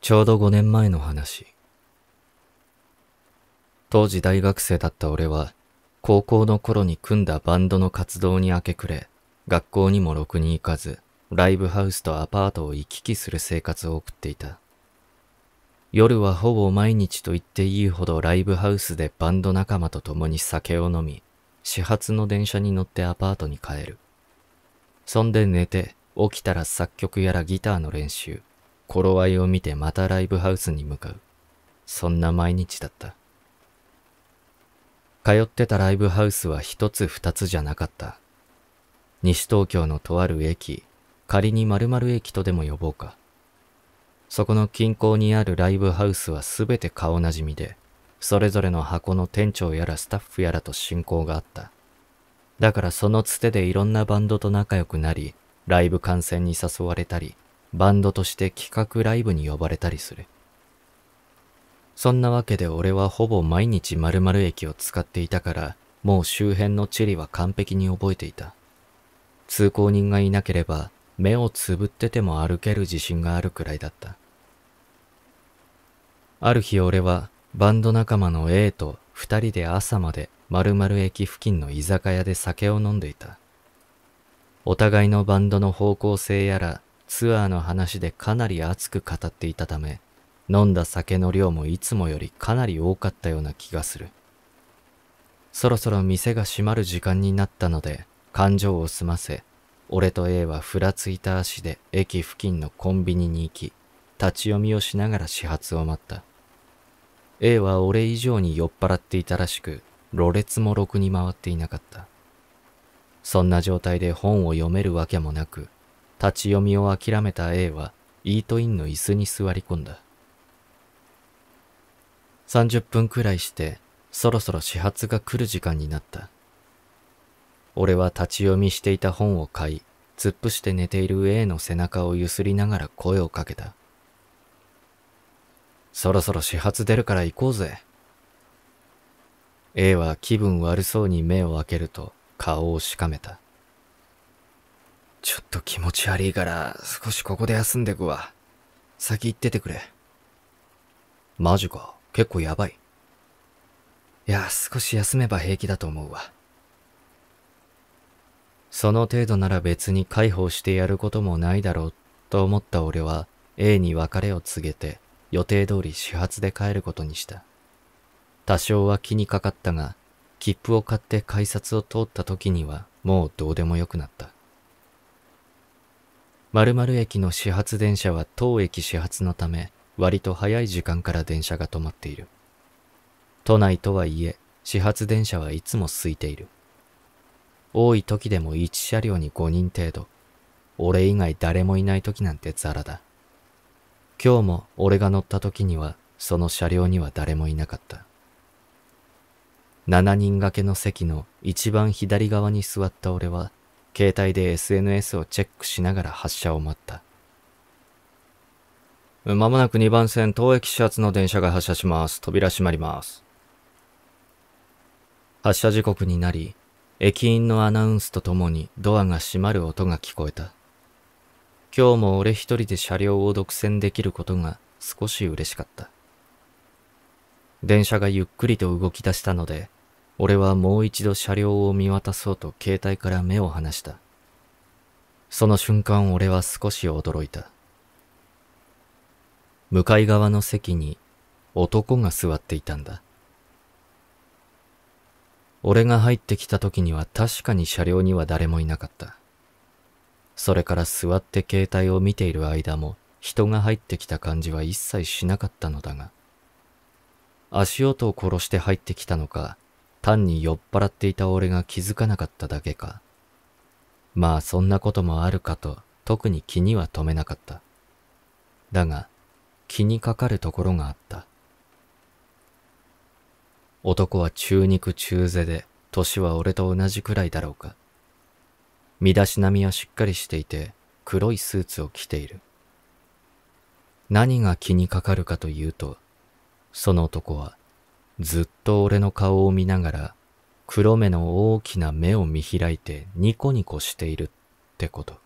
Speaker 1: ちょうど5年前の話。当時大学生だった俺は、高校の頃に組んだバンドの活動に明け暮れ、学校にもろくに行かず、ライブハウスとアパートを行き来する生活を送っていた。夜はほぼ毎日と言っていいほどライブハウスでバンド仲間と共に酒を飲み、始発の電車に乗ってアパートに帰る。そんで寝て、起きたら作曲やらギターの練習、頃合いを見てまたライブハウスに向かう。そんな毎日だった。通ってたライブハウスは一つ二つじゃなかった。西東京のとある駅、仮に〇〇駅とでも呼ぼうか。そこの近郊にあるライブハウスはすべて顔なじみで、それぞれの箱の店長やらスタッフやらと親交があった。だからそのつてでいろんなバンドと仲良くなり、ライブ観戦に誘われたり、バンドとして企画ライブに呼ばれたりする。そんなわけで俺はほぼ毎日〇〇駅を使っていたから、もう周辺の地理は完璧に覚えていた。通行人がいなければ、目をつぶってても歩ける自信があるくらいだった。ある日俺は、バンド仲間の A と二人で朝まで丸々駅付近の居酒屋で酒を飲んでいた。お互いのバンドの方向性やらツアーの話でかなり熱く語っていたため、飲んだ酒の量もいつもよりかなり多かったような気がする。そろそろ店が閉まる時間になったので、感情を済ませ、俺と A はふらついた足で駅付近のコンビニに行き、立ち読みをしながら始発を待った。A は俺以上に酔っ払っていたらしく、ろれつもろくに回っていなかった。そんな状態で本を読めるわけもなく、立ち読みを諦めた A は、イートインの椅子に座り込んだ。30分くらいして、そろそろ始発が来る時間になった。俺は立ち読みしていた本を買い、突っ伏して寝ている A の背中をゆすりながら声をかけた。そろそろ始発出るから行こうぜ。A は気分悪そうに目を開けると顔をしかめた。ちょっと気持ち悪いから少しここで休んでくわ。先行っててくれ。マジか。結構やばい。いや、少し休めば平気だと思うわ。その程度なら別に介抱してやることもないだろうと思った俺は A に別れを告げて予定通り始発で帰ることにした。多少は気にかかったが、切符を買って改札を通った時にはもうどうでもよくなった。〇〇駅の始発電車は当駅始発のため、割と早い時間から電車が止まっている。都内とはいえ、始発電車はいつも空いている。多い時でも1車両に5人程度。俺以外誰もいない時なんてザラだ。今日も俺が乗った時には、その車両には誰もいなかった。7人掛けの席の一番左側に座った俺は、携帯で SNS をチェックしながら発車を待った。まもなく2番線、東駅始発の電車が発車します。扉閉まります。発車時刻になり、駅員のアナウンスとともにドアが閉まる音が聞こえた。今日も俺一人で車両を独占できることが少し嬉しかった。電車がゆっくりと動き出したので、俺はもう一度車両を見渡そうと携帯から目を離した。その瞬間俺は少し驚いた。向かい側の席に男が座っていたんだ。俺が入ってきた時には確かに車両には誰もいなかった。それから座って携帯を見ている間も人が入ってきた感じは一切しなかったのだが、足音を殺して入ってきたのか、単に酔っ払っていた俺が気づかなかっただけか。まあそんなこともあるかと特に気には留めなかった。だが気にかかるところがあった。男は中肉中背で年は俺と同じくらいだろうか。身だしなみはしっかりしていて黒いスーツを着ている。何が気にかかるかというと、その男はずっと俺の顔を見ながら、黒目の大きな目を見開いてニコニコしているってこと。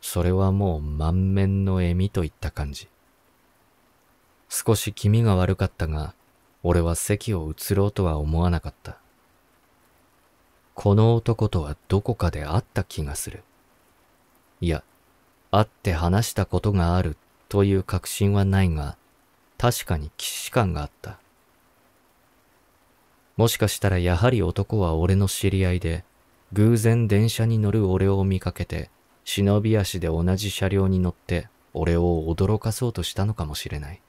Speaker 1: それはもう満面の笑みといった感じ。少し気味が悪かったが、俺は席を移ろうとは思わなかった。この男とはどこかで会った気がする。いや、会って話したことがあるという確信はないが、確かに既視感があった。もしかしたらやはり男は俺の知り合いで、偶然電車に乗る俺を見かけて、忍び足で同じ車両に乗って俺を驚かそうとしたのかもしれない。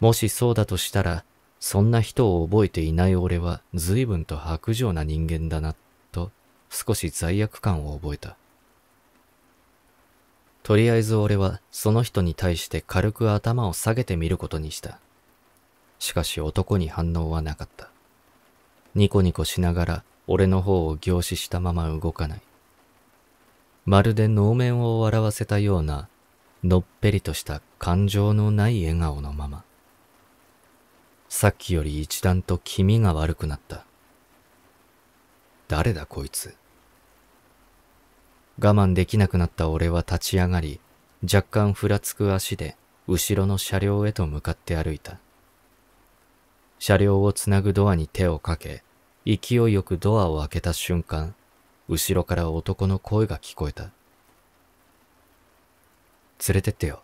Speaker 1: もしそうだとしたら、そんな人を覚えていない俺は随分と薄情な人間だな、と少し罪悪感を覚えた。とりあえず俺はその人に対して軽く頭を下げてみることにした。しかし男に反応はなかった。ニコニコしながら俺の方を凝視したまま動かない。まるで能面を笑わせたような、のっぺりとした感情のない笑顔のまま。さっきより一段と気味が悪くなった。誰だこいつ。我慢できなくなった俺は立ち上がり、若干ふらつく足で後ろの車両へと向かって歩いた。車両をつなぐドアに手をかけ、勢いよくドアを開けた瞬間、後ろから男の声が聞こえた。連れてってよ。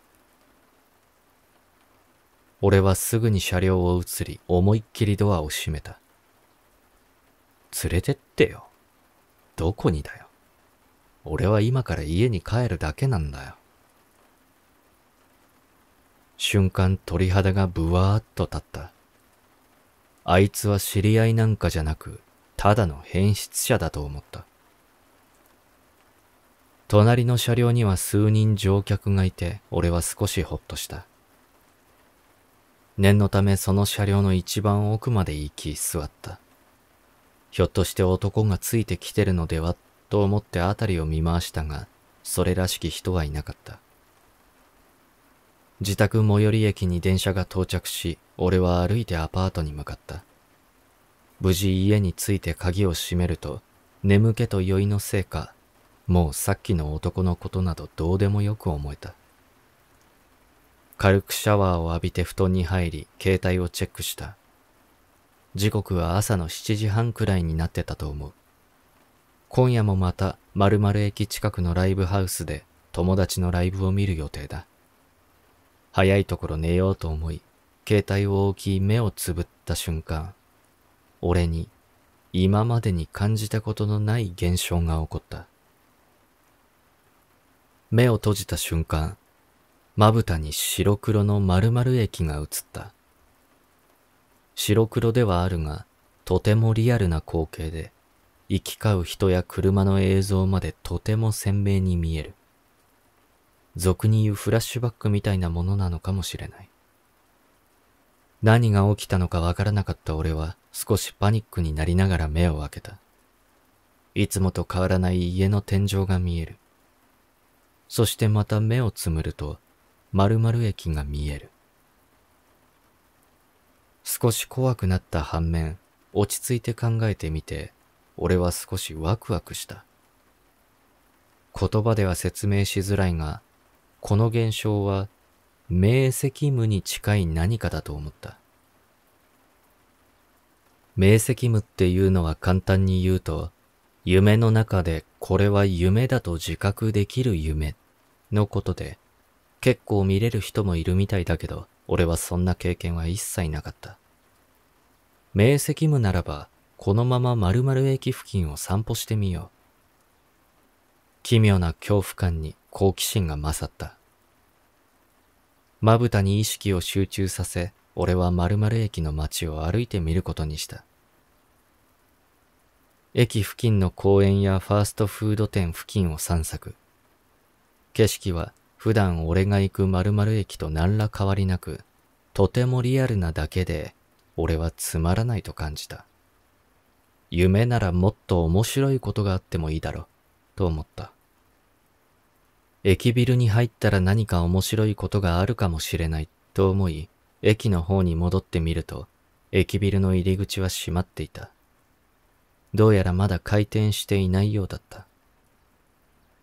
Speaker 1: 俺はすぐに車両を移り、思いっきりドアを閉めた。連れてってよ。どこにだよ。俺は今から家に帰るだけなんだよ。瞬間鳥肌がぶわーっと立った。あいつは知り合いなんかじゃなく、ただの変質者だと思った。隣の車両には数人乗客がいて、俺は少しほっとした。念のためその車両の一番奥まで行き座った。ひょっとして男がついてきてるのではと思って辺りを見回したが、それらしき人はいなかった。自宅最寄り駅に電車が到着し、俺は歩いてアパートに向かった。無事家に着いて鍵を閉めると、眠気と酔いのせいか、もうさっきの男のことなどどうでもよく思えた。軽くシャワーを浴びて布団に入り、携帯をチェックした。時刻は朝の7時半くらいになってたと思う。今夜もまた〇〇駅近くのライブハウスで友達のライブを見る予定だ。早いところ寝ようと思い、携帯を置き目をつぶった瞬間、俺に今までに感じたことのない現象が起こった。目を閉じた瞬間、まぶたに白黒の丸々液が映った。白黒ではあるが、とてもリアルな光景で、行き交う人や車の映像までとても鮮明に見える。俗に言うフラッシュバックみたいなものなのかもしれない。何が起きたのかわからなかった俺は少しパニックになりながら目を開けた。いつもと変わらない家の天井が見える。そしてまた目をつむると、〇〇駅が見える。少し怖くなった反面、落ち着いて考えてみて、俺は少しワクワクした。言葉では説明しづらいが、この現象は、明晰夢に近い何かだと思った。明晰夢っていうのは簡単に言うと、夢の中でこれは夢だと自覚できる夢のことで、結構見れる人もいるみたいだけど、俺はそんな経験は一切なかった。明晰夢ならば、このまま〇〇駅付近を散歩してみよう。奇妙な恐怖感に好奇心が勝った。まぶたに意識を集中させ、俺は〇〇駅の街を歩いてみることにした。駅付近の公園やファーストフード店付近を散策。景色は普段俺が行く〇〇駅と何ら変わりなく、とてもリアルなだけで、俺はつまらないと感じた。夢ならもっと面白いことがあってもいいだろう、と思った。駅ビルに入ったら何か面白いことがあるかもしれないと思い、駅の方に戻ってみると、駅ビルの入り口は閉まっていた。どうやらまだ開店していないようだった。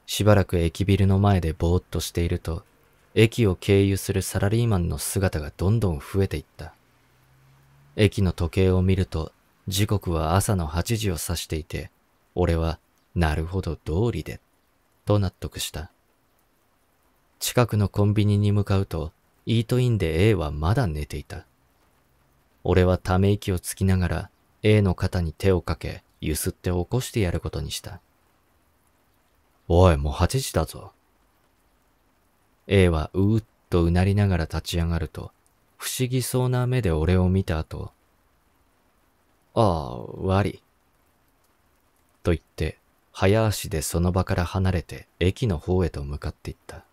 Speaker 1: しばらく駅ビルの前でぼーっとしていると、駅を経由するサラリーマンの姿がどんどん増えていった。駅の時計を見ると、時刻は朝の8時を指していて、俺は、なるほど道理で、と納得した。近くのコンビニに向かうと、イートインで A はまだ寝ていた。俺はため息をつきながら A の肩に手をかけ、揺すって起こしてやることにした。おい、もう8時だぞ。A はうーっとうなりながら立ち上がると、不思議そうな目で俺を見た後、ああ、悪い。と言って、早足でその場から離れて駅の方へと向かっていった。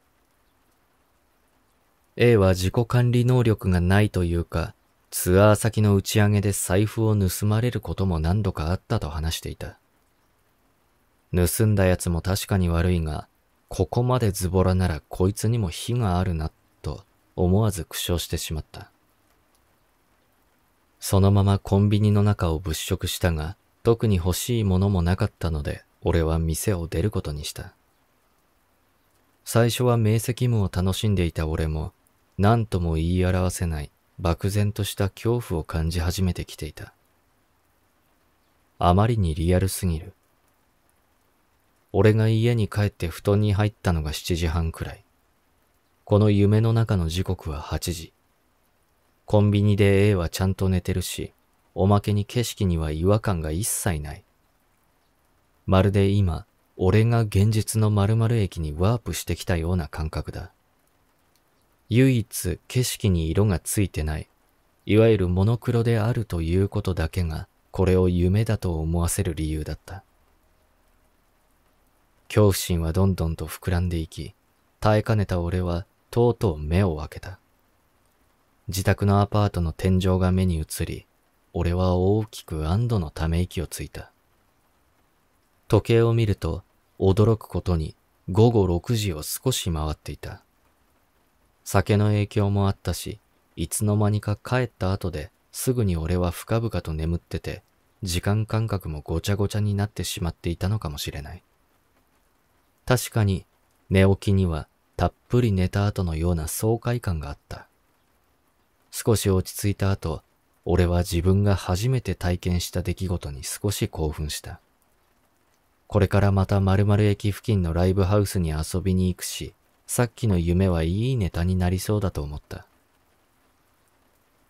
Speaker 1: A は自己管理能力がないというか、ツアー先の打ち上げで財布を盗まれることも何度かあったと話していた。盗んだ奴も確かに悪いが、ここまでズボラならこいつにも火があるな、と思わず苦笑してしまった。そのままコンビニの中を物色したが、特に欲しいものもなかったので、俺は店を出ることにした。最初は明晰夢を楽しんでいた俺も、何とも言い表せない漠然とした恐怖を感じ始めてきていた。あまりにリアルすぎる。俺が家に帰って布団に入ったのが7時半くらい。この夢の中の時刻は8時。コンビニで A はちゃんと寝てるし、おまけに景色には違和感が一切ない。まるで今、俺が現実の〇〇駅にワープしてきたような感覚だ。唯一景色に色がついてない、いわゆるモノクロであるということだけが、これを夢だと思わせる理由だった。恐怖心はどんどんと膨らんでいき、耐えかねた俺はとうとう目を開けた。自宅のアパートの天井が目に映り、俺は大きく安堵のため息をついた。時計を見ると、驚くことに午後6時を少し回っていた。酒の影響もあったし、いつの間にか帰った後ですぐに俺は深々と眠ってて、時間感覚もごちゃごちゃになってしまっていたのかもしれない。確かに寝起きにはたっぷり寝た後のような爽快感があった。少し落ち着いた後、俺は自分が初めて体験した出来事に少し興奮した。これからまた〇〇駅付近のライブハウスに遊びに行くし、さっきの夢はいいネタになりそうだと思った。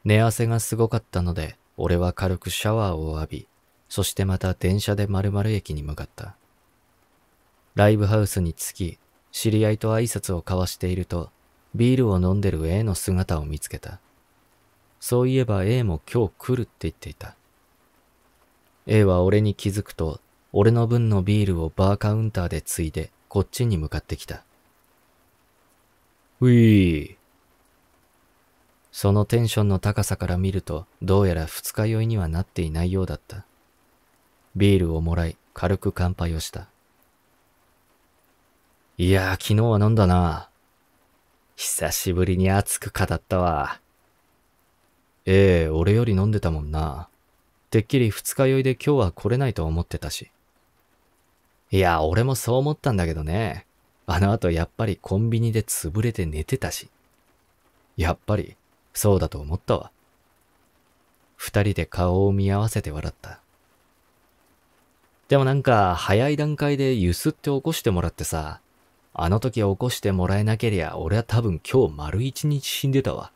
Speaker 1: 寝汗がすごかったので、俺は軽くシャワーを浴び、そしてまた電車で〇〇駅に向かった。ライブハウスに着き、知り合いと挨拶を交わしていると、ビールを飲んでる A の姿を見つけた。そういえば A も今日来るって言っていた。A は俺に気づくと、俺の分のビールをバーカウンターで継いで、こっちに向かってきた。うい。そのテンションの高さから見ると、どうやら二日酔いにはなっていないようだった。ビールをもらい、軽く乾杯をした。いや昨日は飲んだな。久しぶりに熱く語ったわ。ええー、俺より飲んでたもんな。てっきり二日酔いで今日は来れないと思ってたし。いや、俺もそう思ったんだけどね。あの後やっぱりコンビニで潰れて寝てたし。やっぱり、そうだと思ったわ。二人で顔を見合わせて笑った。でもなんか、早い段階で揺すって起こしてもらってさ、あの時起こしてもらえなけりゃ、俺は多分今日丸一日死んでたわ。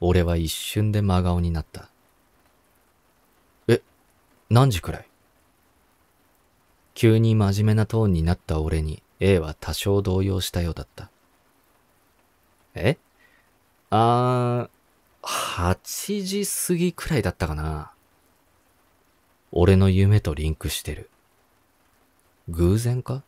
Speaker 1: 俺は一瞬で真顔になった。え、何時くらい急に真面目なトーンになった俺に、A は多少動揺したようだった。えあー、8時過ぎくらいだったかな。俺の夢とリンクしてる。偶然か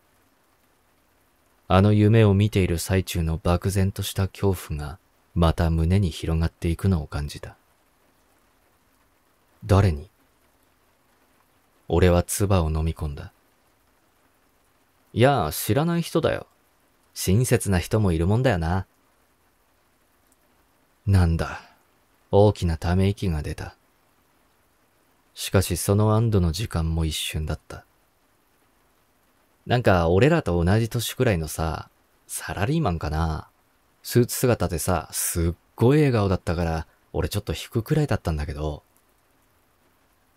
Speaker 1: あの夢を見ている最中の漠然とした恐怖がまた胸に広がっていくのを感じた。誰に俺は唾を飲み込んだ。いや、知らない人だよ。親切な人もいるもんだよな。なんだ。大きなため息が出た。しかしその安堵の時間も一瞬だった。なんか俺らと同じ年くらいのさ、サラリーマンかな。スーツ姿でさ、すっごい笑顔だったから、俺ちょっと引くくらいだったんだけど。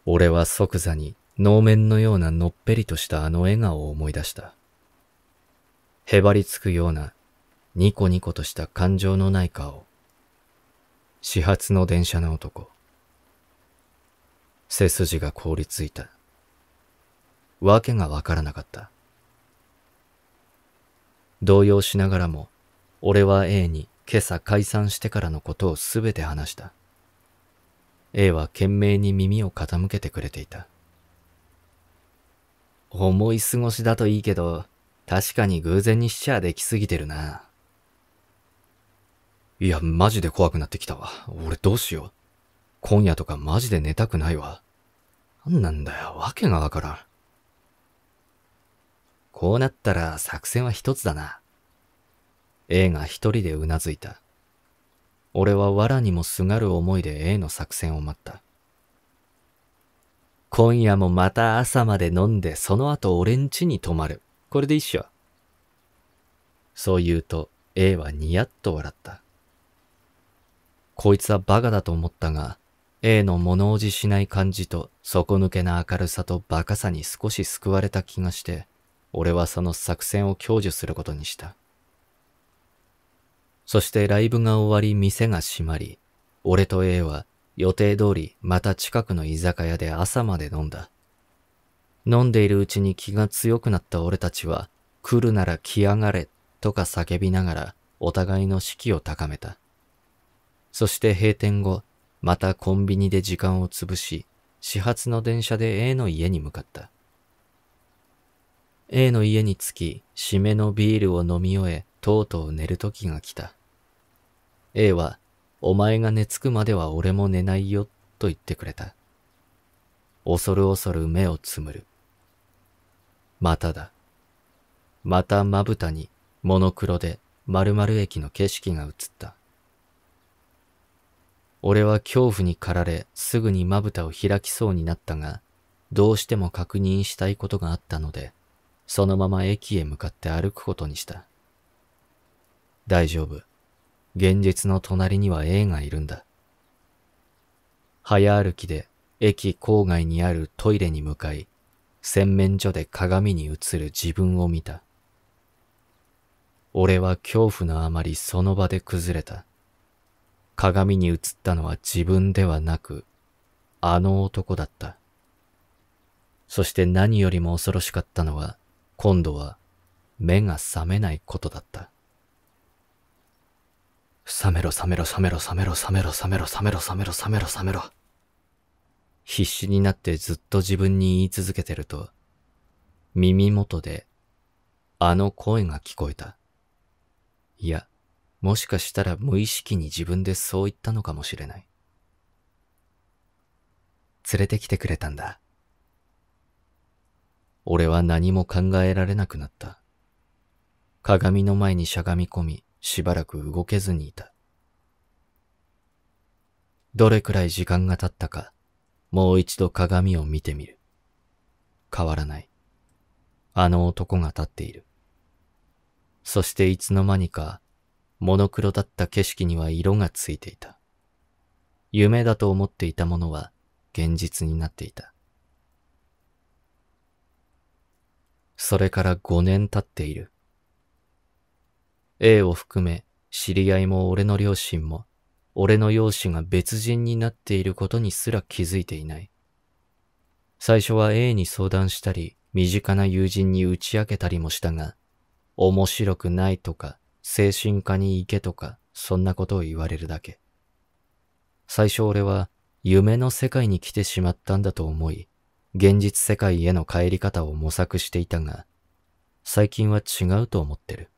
Speaker 1: 俺は即座に能面のようなのっぺりとしたあの笑顔を思い出した。へばりつくようなニコニコとした感情のない顔。始発の電車の男。背筋が凍りついた。わけがわからなかった。動揺しながらも、俺は A に今朝解散してからのことをすべて話した。A は懸命に耳を傾けてくれていた。思い過ごしだといいけど、確かに偶然にちゃできすぎてるな。いや、マジで怖くなってきたわ。俺どうしよう。今夜とかマジで寝たくないわ。なんなんだよ、わけがわからん。こうなったら作戦は一つだな。A が一人でうなずいた。俺は藁にもすがる思いで A の作戦を待った。今夜もまた朝まで飲んでその後俺ん家に泊まる。これでいいっしょ。そう言うと A はニヤッと笑った。こいつはバカだと思ったが、A の物おじしない感じと底抜けな明るさとバカさに少し救われた気がして、俺はその作戦を享受することにした。そしてライブが終わり店が閉まり、俺と A は予定通りまた近くの居酒屋で朝まで飲んだ。飲んでいるうちに気が強くなった俺たちは、来るなら来やがれとか叫びながらお互いの士気を高めた。そして閉店後、またコンビニで時間を潰し、始発の電車で A の家に向かった。A の家に着き、締めのビールを飲み終え、とうとう寝る時が来た。A は、お前が寝つくまでは俺も寝ないよ、と言ってくれた。恐る恐る目をつむる。まただ。またまぶたにモノクロで〇〇駅の景色が映った。俺は恐怖に駆られすぐにまぶたを開きそうになったが、どうしても確認したいことがあったので、そのまま駅へ向かって歩くことにした。大丈夫。現実の隣には A がいるんだ。早歩きで駅郊外にあるトイレに向かい、洗面所で鏡に映る自分を見た。俺は恐怖のあまりその場で崩れた。鏡に映ったのは自分ではなく、あの男だった。そして何よりも恐ろしかったのは、今度は目が覚めないことだった。覚めろ覚めろ覚めろ覚めろ覚めろ覚めろ覚めろ覚めろ覚めろ覚めろ。必死になってずっと自分に言い続けてると、耳元で、あの声が聞こえた。いや、もしかしたら無意識に自分でそう言ったのかもしれない。連れてきてくれたんだ。俺は何も考えられなくなった。鏡の前にしゃがみ込み、しばらく動けずにいた。どれくらい時間が経ったか、もう一度鏡を見てみる。変わらない。あの男が立っている。そしていつの間にか、モノクロだった景色には色がついていた。夢だと思っていたものは現実になっていた。それから五年経っている。A を含め知り合いも俺の両親も俺の容姿が別人になっていることにすら気づいていない。最初は A に相談したり、身近な友人に打ち明けたりもしたが、面白くないとか、精神科に行けとか、そんなことを言われるだけ。最初俺は夢の世界に来てしまったんだと思い、現実世界への帰り方を模索していたが、最近は違うと思ってる。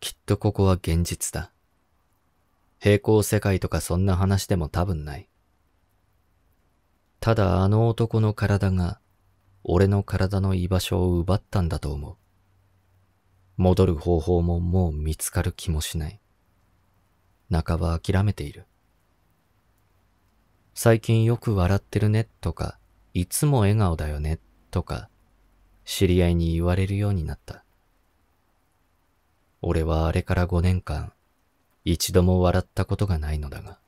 Speaker 1: きっとここは現実だ。平行世界とかそんな話でも多分ない。ただあの男の体が、俺の体の居場所を奪ったんだと思う。戻る方法ももう見つかる気もしない。半ば諦めている。最近よく笑ってるねとか、いつも笑顔だよねとか、知り合いに言われるようになった。俺はあれから5年間、一度も笑ったことがないのだが。